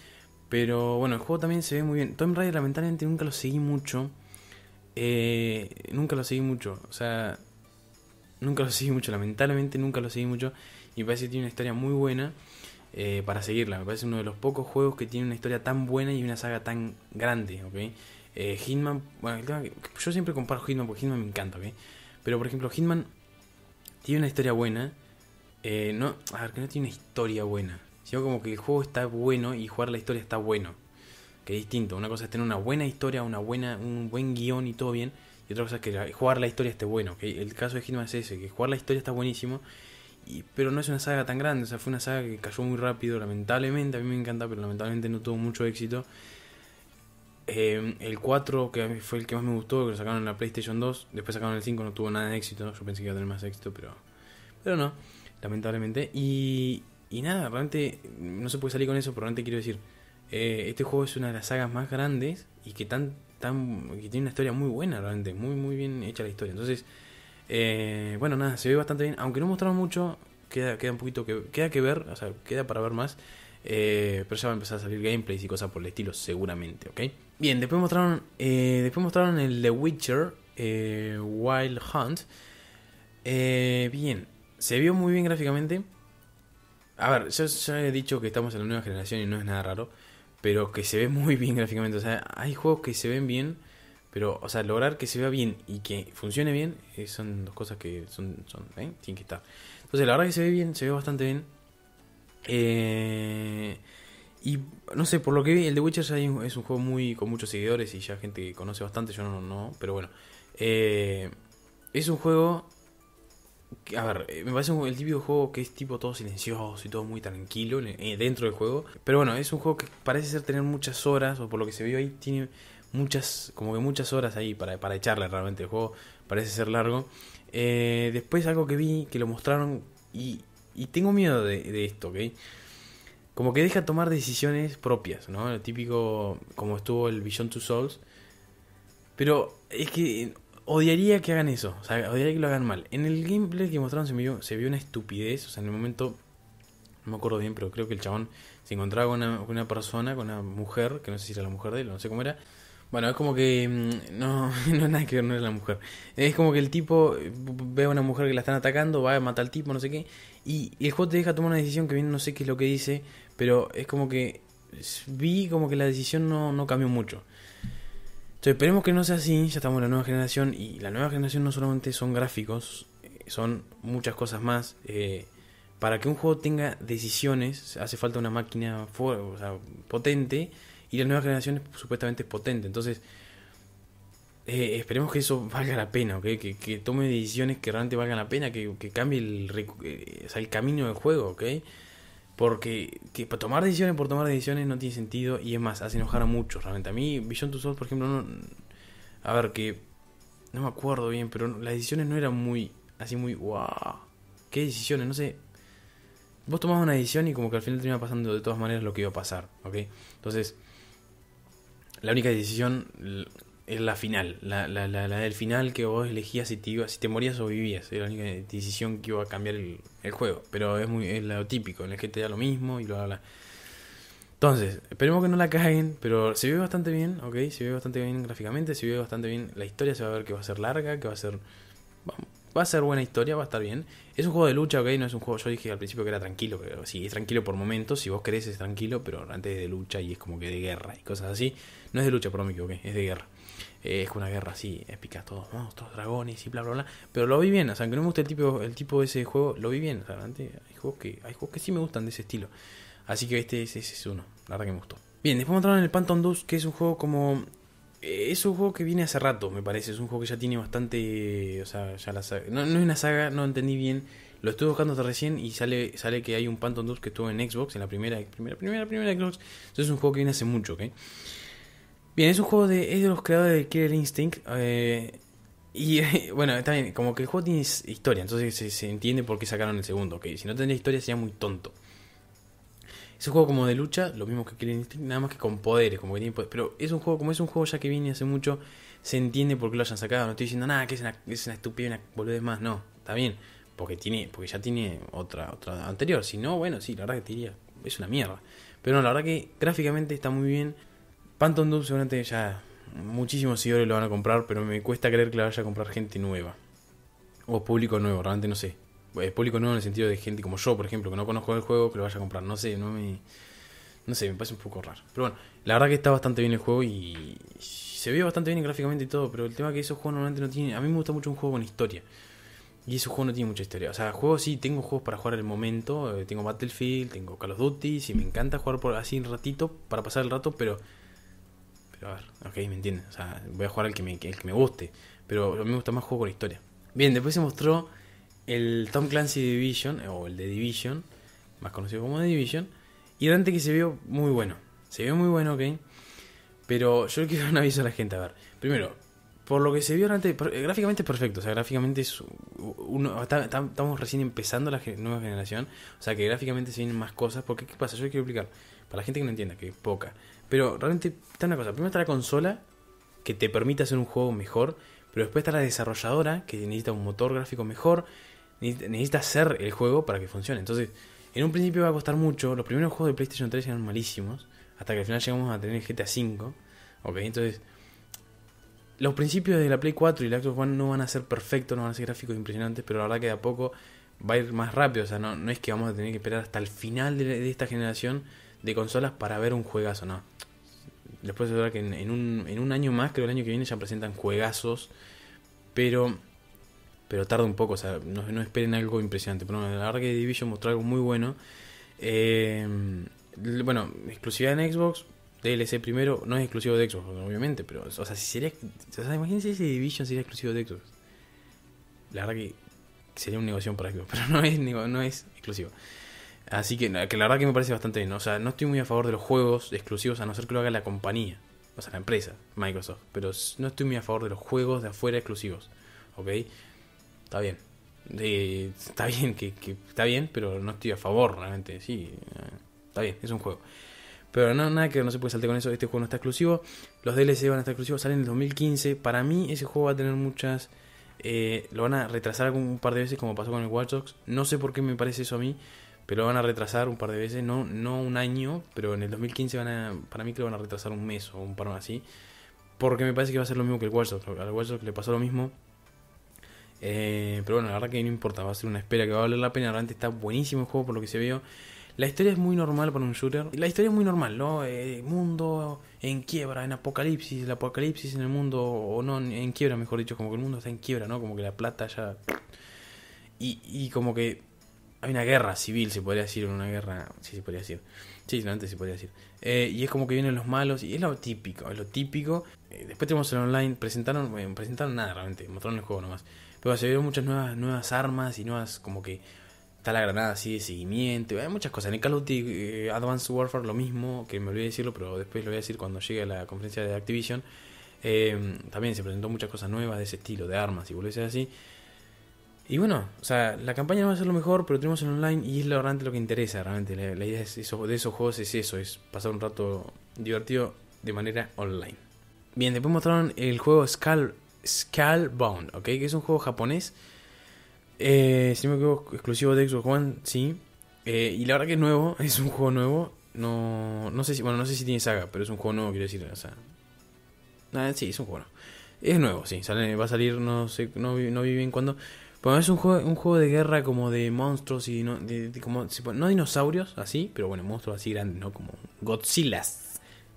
Pero bueno, el juego también se ve muy bien. Tomb Raider lamentablemente nunca lo seguí mucho. Eh, nunca lo seguí mucho. O sea, nunca lo seguí mucho. Lamentablemente nunca lo seguí mucho. Y parece que tiene una historia muy buena. Eh, para seguirla. Me parece uno de los pocos juegos que tiene una historia tan buena y una saga tan grande, ¿ok? Eh, bueno, yo siempre comparo Hitman porque Hitman me encanta, ¿ok? Pero por ejemplo, Hitman tiene una historia buena. Eh, no, a ver, que no tiene una historia buena. Sino como que el juego está bueno y jugar la historia está bueno. Que es distinto. Una cosa es tener una buena historia, una buena, un buen guión y todo bien. Y otra cosa es que jugar la historia esté bueno. El caso de Hitman es ese, que jugar la historia está buenísimo pero no es una saga tan grande, o sea, fue una saga que cayó muy rápido, lamentablemente, a mí me encanta, pero lamentablemente no tuvo mucho éxito. Eh, el 4, que fue el que más me gustó, que lo sacaron en la PlayStation 2, después sacaron el 5, no tuvo nada de éxito, yo pensé que iba a tener más éxito, pero, pero no, lamentablemente. Y, y nada, realmente no se puede salir con eso, pero realmente quiero decir, eh, este juego es una de las sagas más grandes y que, tan, tan, que tiene una historia muy buena, realmente, muy, muy bien hecha la historia. Entonces, eh, bueno, nada, se ve bastante bien. Aunque no mostraron mucho, queda, queda un poquito que, queda que ver, o sea, queda para ver más. Eh, pero ya va a empezar a salir gameplays y cosas por el estilo, seguramente, ¿ok? Bien, después mostraron, eh, después mostraron el The Witcher Wild Hunt. bien, se vio muy bien gráficamente. A ver, yo ya he dicho que estamos en la nueva generación y no es nada raro, pero que se ve muy bien gráficamente. O sea, hay juegos que se ven bien pero, o sea, lograr que se vea bien y que funcione bien eh, son dos cosas que son, son ¿eh? tienen que estar. Entonces, la verdad que se ve bien, se ve bastante bien. Eh, y no sé, por lo que vi, el The Witcher es un juego muy con muchos seguidores y ya gente que conoce bastante, yo no, no, pero bueno. Eh, es un juego a ver, eh, me parece un, el típico juego que es tipo todo silencioso y todo muy tranquilo dentro del juego. Pero bueno, es un juego que parece ser tener muchas horas, o por lo que se vio ahí, tiene muchas, como que muchas horas ahí para, para echarle realmente. El juego parece ser largo. Eh, después algo que vi, que lo mostraron y, y tengo miedo de, esto, ¿ok? Como que deja tomar decisiones propias, ¿no? Lo típico como estuvo el Vision to Souls. Pero es que odiaría que hagan eso, o sea, odiaría que lo hagan mal. En el gameplay que mostraron se, vio, se vio una estupidez, o sea, en el momento no me acuerdo bien, pero creo que el chabón se encontraba con una, con una, persona, con una mujer, que no sé si era la mujer de él, no sé cómo era, bueno, es como que mm, no, *laughs* no es nada que ver, no es la mujer. Es como que el tipo eh, ve a una mujer que la están atacando, va a matar al tipo, no sé qué. Y, el juego te deja tomar una decisión que bien no sé qué es lo que dice, pero es como que vi como que la decisión no, no cambió mucho. Entonces esperemos que no sea así, ya estamos en la nueva generación y la nueva generación no solamente son gráficos, eh, son muchas cosas más. Eh, para que un juego tenga decisiones hace falta una máquina fuerte, sea, potente y la nueva generación supuestamente es potente. Entonces, eh, esperemos que eso valga la pena, ¿ok? que, tome decisiones que realmente valgan la pena, que, cambie el, eh, el camino del juego, ¿ok? Porque para tomar decisiones por tomar decisiones no tiene sentido y es más, hace enojar a muchos realmente. A mí, vision to Souls, por ejemplo, no, a ver, que no me acuerdo bien, pero las decisiones no eran muy, así muy, wow, qué decisiones, no sé. Vos tomabas una decisión y como que al final terminaba pasando de todas maneras lo que iba a pasar, ¿ok? Entonces, la única decisión es la final, la, la, del final que vos elegías si te, iba, si te morías o vivías, era la única decisión que iba a cambiar el, juego, pero es muy es lo típico, en el que te da lo mismo y lo habla. Entonces, esperemos que no la caguen, pero se ve bastante bien, ok, se ve bastante bien gráficamente, se ve bastante bien, la historia se va a ver que va a ser larga, que va a ser... Vamos, Va a ser buena historia, va a estar bien. Es un juego de lucha, ok, no es un juego. Yo dije al principio que era tranquilo, pero sí, es tranquilo por momentos. Si vos querés, es tranquilo, pero antes de lucha y es como que de guerra y cosas así. No es de lucha, pero me equivoqué, es de guerra. Eh, es una guerra así, épica, todos monstruos, dragones y bla, bla, bla. Pero lo vi bien, o sea, aunque no me guste el tipo, el tipo de ese juego, lo vi bien. O sea, antes, hay, juegos que, hay juegos que sí me gustan de ese estilo. Así que este es uno, la verdad que me gustó. Bien, después en el Phantom 2, que es un juego como es un juego que viene hace rato, me parece. Es un juego que ya tiene bastante. O sea, ya la saga. No, es una saga, no entendí bien. Lo estuve buscando hasta recién y sale, sale que hay un Phantom 2 que estuvo en Xbox, en la primera, primera, primera, primera Xbox. Entonces es un juego que viene hace mucho, ¿ok? Bien, es un juego de. Es de los creadores de Killer Instinct. Eh, y *laughs* bueno, está bien, como que el juego tiene historia, entonces se, entiende por qué sacaron el segundo, ¿ok? Si no tenía historia sería muy tonto. Es un juego como de lucha, lo mismo que Killing Instinct, nada más que con poderes, como que tiene poderes. Pero es un juego, como es un juego ya que viene hace mucho, se entiende por qué lo hayan sacado. No estoy diciendo nada, que es una, es una estupidez, una más. No, está bien. Porque tiene, porque ya tiene otra, otra anterior. Si no, bueno, sí, la verdad que diría, es una mierda. Pero no, la verdad que gráficamente está muy bien. Phantom Doom seguramente ya muchísimos seguidores lo van a comprar, pero me cuesta creer que la vaya a comprar gente nueva. O público nuevo, realmente no sé. Eh, es público nuevo en el sentido de gente como yo, por ejemplo, que no conozco el juego, que lo vaya a comprar. No sé, no me. No sé, me parece un poco raro. Pero bueno, la verdad que está bastante bien el juego y. Se ve bastante bien gráficamente y todo, pero el tema es que esos juegos normalmente no tienen. A mí me gusta mucho un juego con historia. Y esos juegos no tienen mucha historia. O sea, juegos sí, tengo juegos para jugar el momento. Eh, tengo Battlefield, tengo Call of Duty. Sí, me encanta jugar por así un ratito para pasar el rato, pero. Pero a ver, ok, me entiendes O sea, voy a jugar que me, el que me guste. Pero a mí me gusta más juego con historia. Bien, después se mostró el Tom Clancy Division, eh, o el de Division, más conocido como The Division, y Dante que se vio muy bueno. Se vio muy bueno, ok. Pero yo quiero dar un aviso a la gente, a ver. Primero, por lo que se vio antes, eh, gráficamente es perfecto, o sea, gráficamente es estamos recién empezando la nueva generación, o sea que gráficamente se vienen más cosas, porque ¿qué pasa? Yo quiero explicar, para la gente que no entienda, que es poca, pero realmente está una cosa, primero está la consola, que te permite hacer un juego mejor, pero después está la desarrolladora, que necesita un motor gráfico mejor, Necesita hacer el juego para que funcione. Entonces, en un principio va a costar mucho. Los primeros juegos de PlayStation 3 eran malísimos. Hasta que al final llegamos a tener GTA V. Ok, entonces. Los principios de la Play 4 y la Xbox One no van a ser perfectos, no van a ser gráficos impresionantes, pero la verdad que de a poco va a ir más rápido. O sea, no, es que vamos a tener que esperar hasta el final de, esta generación de consolas para ver un juegazo, no. Después puedo asegurar que en, un, en un año más, creo que el año que viene ya presentan juegazos. Pero pero tarda un poco, o sea, no, esperen algo impresionante. Pero la verdad que Division mostró algo muy bueno. Eh, bueno, exclusividad en Xbox, DLC primero, no es exclusivo de Xbox, obviamente, pero, o sea, si sería, o imagínense si Division sería exclusivo de Xbox. La verdad que sería un negocio para Xbox, *laughs* pero no es, no es exclusivo. Así que, que la verdad que me parece bastante bien. O sea, no estoy muy a favor de los juegos exclusivos, a no ser que lo haga la compañía, o sea, la empresa, Microsoft. Pero no estoy muy a favor de los juegos de afuera exclusivos, ¿ok? está bien. está bien, que, está bien, pero no estoy a favor realmente. Sí, está bien, es un juego. Pero no, nada que no se puede saltar con eso. Este juego no está exclusivo. Los DLC van a estar exclusivos, salen en el 2015. Para mí, ese juego va a tener muchas. Eh, lo van a retrasar un par de veces, como pasó con el Watch Dogs. No sé por qué me parece eso a mí, pero lo van a retrasar un par de veces. No, no un año, pero en el 2015 van Para mí, que lo van a retrasar un mes o un par más así. Porque me parece que va a ser lo mismo que el Watch Dogs. Al Watch Dogs le pasó lo mismo eh, pero bueno, la verdad que no importa, va a ser una espera que va a valer la pena. Realmente está buenísimo el juego por lo que se vio. La historia es muy normal para un shooter. La historia es muy normal, ¿no? Eh, mundo en quiebra, en apocalipsis, el apocalipsis en el mundo, o no, en quiebra, mejor dicho, como que el mundo está en quiebra, ¿no? Como que la plata ya... Y, y como que hay una guerra civil, se podría decir, una guerra, sí, se podría decir. Sí, antes se podría decir. Eh, y es como que vienen los malos, y es lo típico, es lo típico. después tenemos el online, presentaron, presentaron nada realmente, mostraron el juego nomás. Pero se vieron muchas nuevas, armas y nuevas, como que está la granada así de seguimiento. Hay muchas cosas. En el Call of Duty eh, Advanced Warfare lo mismo, que me olvidé decirlo, pero después lo voy a decir cuando llegue a la conferencia de Activision. Eh, también se presentó muchas cosas nuevas de ese estilo, de armas y volviese así. Y bueno, o sea, la campaña no va a ser lo mejor, pero tenemos el online y es lo, realmente lo que interesa, realmente. La, idea es de esos juegos es eso, es pasar un rato divertido de manera online. Bien, después mostraron el juego Skull Skullbound, ¿ok? Que es un juego japonés. Eh, si me equivoco, exclusivo de Xbox One, sí. Eh, y la verdad que es nuevo, *laughs* es un juego nuevo. No, no sé si, bueno, no sé si tiene saga, pero es un juego nuevo, quiero decir, o sea. Ah, sí, es un juego nuevo. Es nuevo, sí, sale, va a salir, no sé, no, no vi bien cuándo. Bueno, es un juego, un juego de guerra como de monstruos y no, como, no dinosaurios, así, pero bueno, monstruos así grandes, ¿no? Como Godzilla.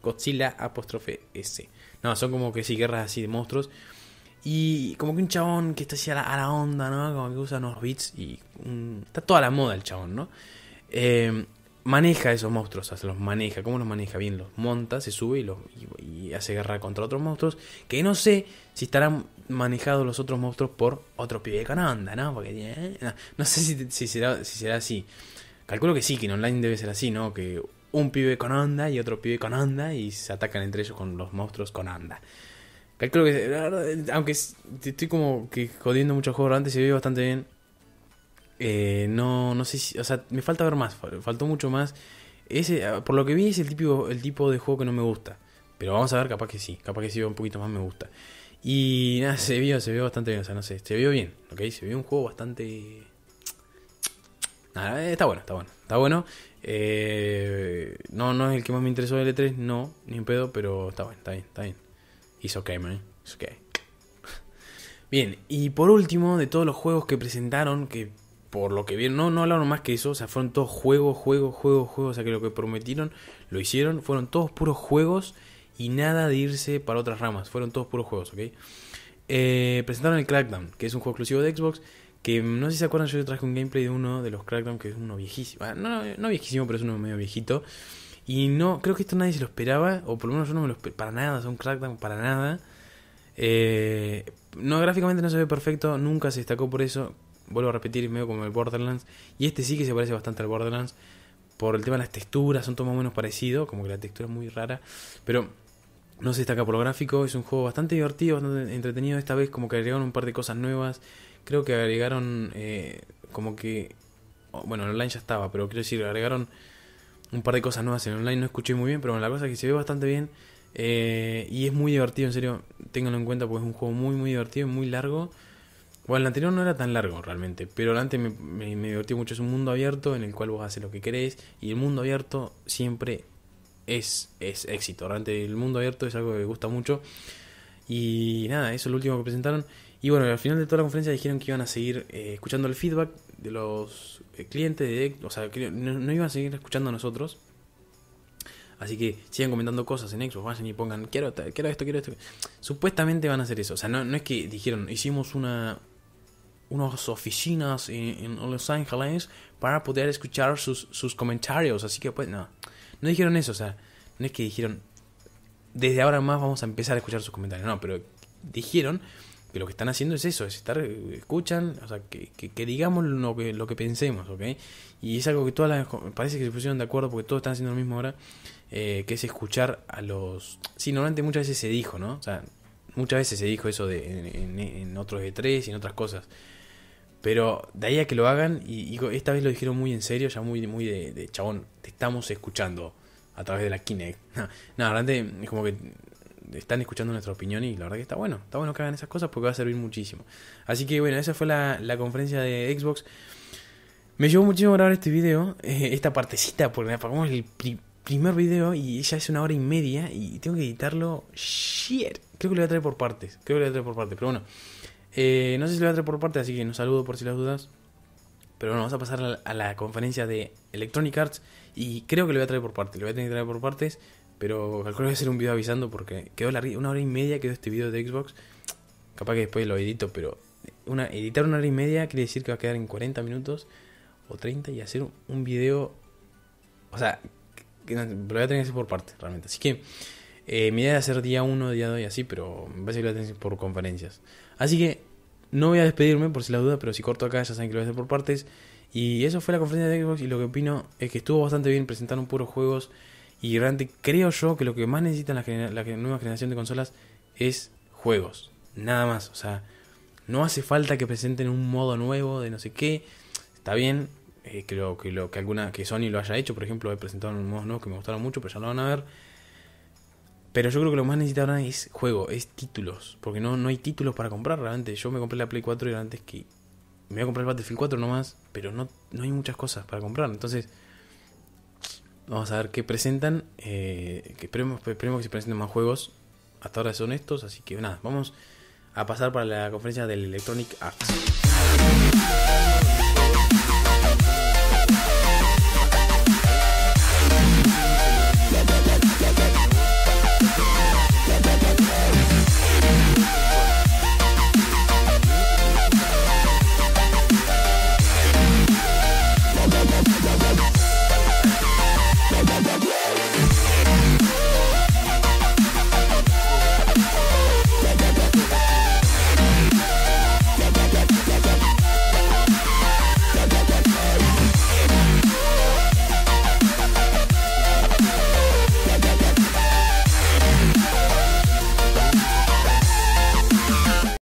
Godzilla apóstrofe S. No, son como que sí, guerras así de monstruos. Y como que un chabón que está así a la, onda, ¿no? Como que usa unos bits y está toda la moda el chabón, ¿no? Eh, maneja esos monstruos, o sea, los maneja, ¿cómo los maneja? Bien, los monta, se sube y, los, y, hace guerra contra otros monstruos, que no sé si estarán manejados los otros monstruos por otro pibe con onda, ¿no? Porque, eh, no, sé si, será, si será así. Calculo que sí, que en online debe ser así, ¿no? Que un pibe con onda y otro pibe con onda y se atacan entre ellos con los monstruos con onda. Creo que, aunque estoy como que jodiendo muchos juegos antes se vio bastante bien. Eh, no, no sé si, o sea, me falta ver más, faltó mucho más. Ese, ah, por lo que vi es el tipo, el tipo de juego que no me gusta. Pero vamos a ver, capaz que sí, capaz que sí un poquito más me gusta. Y nada, se vio, se vio bastante bien, o sea, no sé, se vio bien, ¿ok? Se vio un juego bastante... Nada, eh, está bueno, está bueno, está bueno. Eh, no, no es el que más me interesó El E3, no, ni un pedo, pero está bueno, está bien, está bien. It's okay, man. okay. Bien, y por último, de todos los juegos que presentaron, que por lo que vieron, no, no hablaron más que eso, o sea, fueron todos juegos, juegos, juegos, juegos, o sea, que lo que prometieron lo hicieron, fueron todos puros juegos y nada de irse para otras ramas, fueron todos puros juegos, ¿ok? Eh, presentaron el Crackdown, que es un juego exclusivo de Xbox, que no sé si se acuerdan, yo traje un gameplay de uno de los Crackdown, que es uno viejísimo, ah, no, no viejísimo, pero es uno medio viejito, y no, creo que esto nadie se lo esperaba, o por lo menos yo no me lo esperaba para nada, es un crackdown para nada. Eh, no, gráficamente no se ve perfecto, nunca se destacó por eso. Vuelvo a repetir, medio como el Borderlands. Y este sí que se parece bastante al Borderlands. Por el tema de las texturas, son todo más o menos parecidos como que la textura es muy rara. Pero no se destaca por lo gráfico, es un juego bastante divertido, bastante entretenido. Esta vez como que agregaron un par de cosas nuevas. Creo que agregaron eh, como que... Bueno, el online ya estaba, pero quiero decir, agregaron un par de cosas nuevas en online. No escuché muy bien, pero la cosa es que se ve bastante bien. Eh, y es muy divertido, en serio. Ténganlo en cuenta porque es un juego muy, muy divertido, muy largo. Bueno, el anterior no era tan largo realmente, pero el antes me, me, divertí mucho. Es un mundo abierto en el cual vos haces lo que querés. Y el mundo abierto siempre es, es éxito. Realmente el mundo abierto es algo que me gusta mucho. Y nada, eso es lo último que presentaron. Y bueno, al final de toda la conferencia dijeron que iban a seguir eh, escuchando el feedback de los eh, clientes de, o sea, no, iban a seguir escuchando a nosotros. Así que sigan comentando cosas en Xbox, vayan y pongan, quiero, quiero esto, quiero esto. Supuestamente van a hacer eso. O sea, no, es que dijeron, hicimos una unas oficinas en, en, Los Ángeles para poder escuchar sus, sus comentarios. Así que pues no, no dijeron eso. O sea, no es que dijeron, desde ahora más vamos a empezar a escuchar sus comentarios. No, pero dijeron, que lo que están haciendo es eso, es estar, eh, escuchan, o sea, que, que, digamos lo que, lo que pensemos, ¿ok? Y es algo que todas las, parece que se pusieron de acuerdo porque todos están haciendo lo mismo ahora, eh, que es escuchar a los... Sí, normalmente muchas veces se dijo, ¿no? O sea, muchas veces se dijo eso de, en, otros E3 y en otras cosas. Pero de ahí a que lo hagan, y, esta vez lo dijeron muy en serio, ya muy, muy de, chabón, te estamos escuchando a través de la Kinect. *laughs* Nada, no, realmente es como que están escuchando nuestra opinión y la verdad que está bueno, está bueno que hagan esas cosas porque va a servir muchísimo. Así que bueno, esa fue la, conferencia de Xbox. Me llevó muchísimo grabar este video, eh, esta partecita, porque me apagamos el primer video y ya es una hora y media y tengo que editarlo. Shit, creo que lo voy a traer por partes, creo que lo voy a traer por partes, pero bueno. Eh, no sé si lo voy a traer por partes, así que nos saludo por si las dudas. Pero bueno, vamos a pasar a la, conferencia de Electronic Arts y creo que lo voy a traer por partes, lo voy a tener que traer por partes. Pero calculo que voy a hacer un video avisando porque quedó una hora y media quedó este video de Xbox. Capaz que después lo edito, pero editar una hora y media quiere decir que va a quedar en 40 minutos o 30 y hacer un, video. O sea, lo voy a tener que hacer por partes realmente. Así que eh, mi idea es hacer día 1, día 2 y así, pero me parece que lo voy a tener por conferencias. Así que no voy a despedirme por si la duda, pero si corto acá ya saben que lo voy a hacer por partes. Y eso fue la conferencia de Xbox y lo que opino es que estuvo bastante bien, presentaron puros juegos. Y realmente creo yo que lo que más necesitan la, nueva generación de consolas es juegos. Nada más. O sea, no hace falta que presenten un modo nuevo de no sé qué. Está bien. creo eh, que lo que alguna que Sony lo haya hecho, por ejemplo, he presentado un modo nuevo que me gustaron mucho, pero ya lo van a ver. Pero yo creo que lo más ahora es juego, es títulos. Porque no, no hay títulos para comprar realmente. Yo me compré la Play 4 y antes que. Me voy a comprar el Battlefield 4 nomás. Pero no, no hay muchas cosas para comprar. Entonces Vamos a ver qué presentan. Eh, esperemos, que se presenten más juegos. Hasta ahora son estos, así que nada, vamos a pasar para la conferencia del Electronic Arts.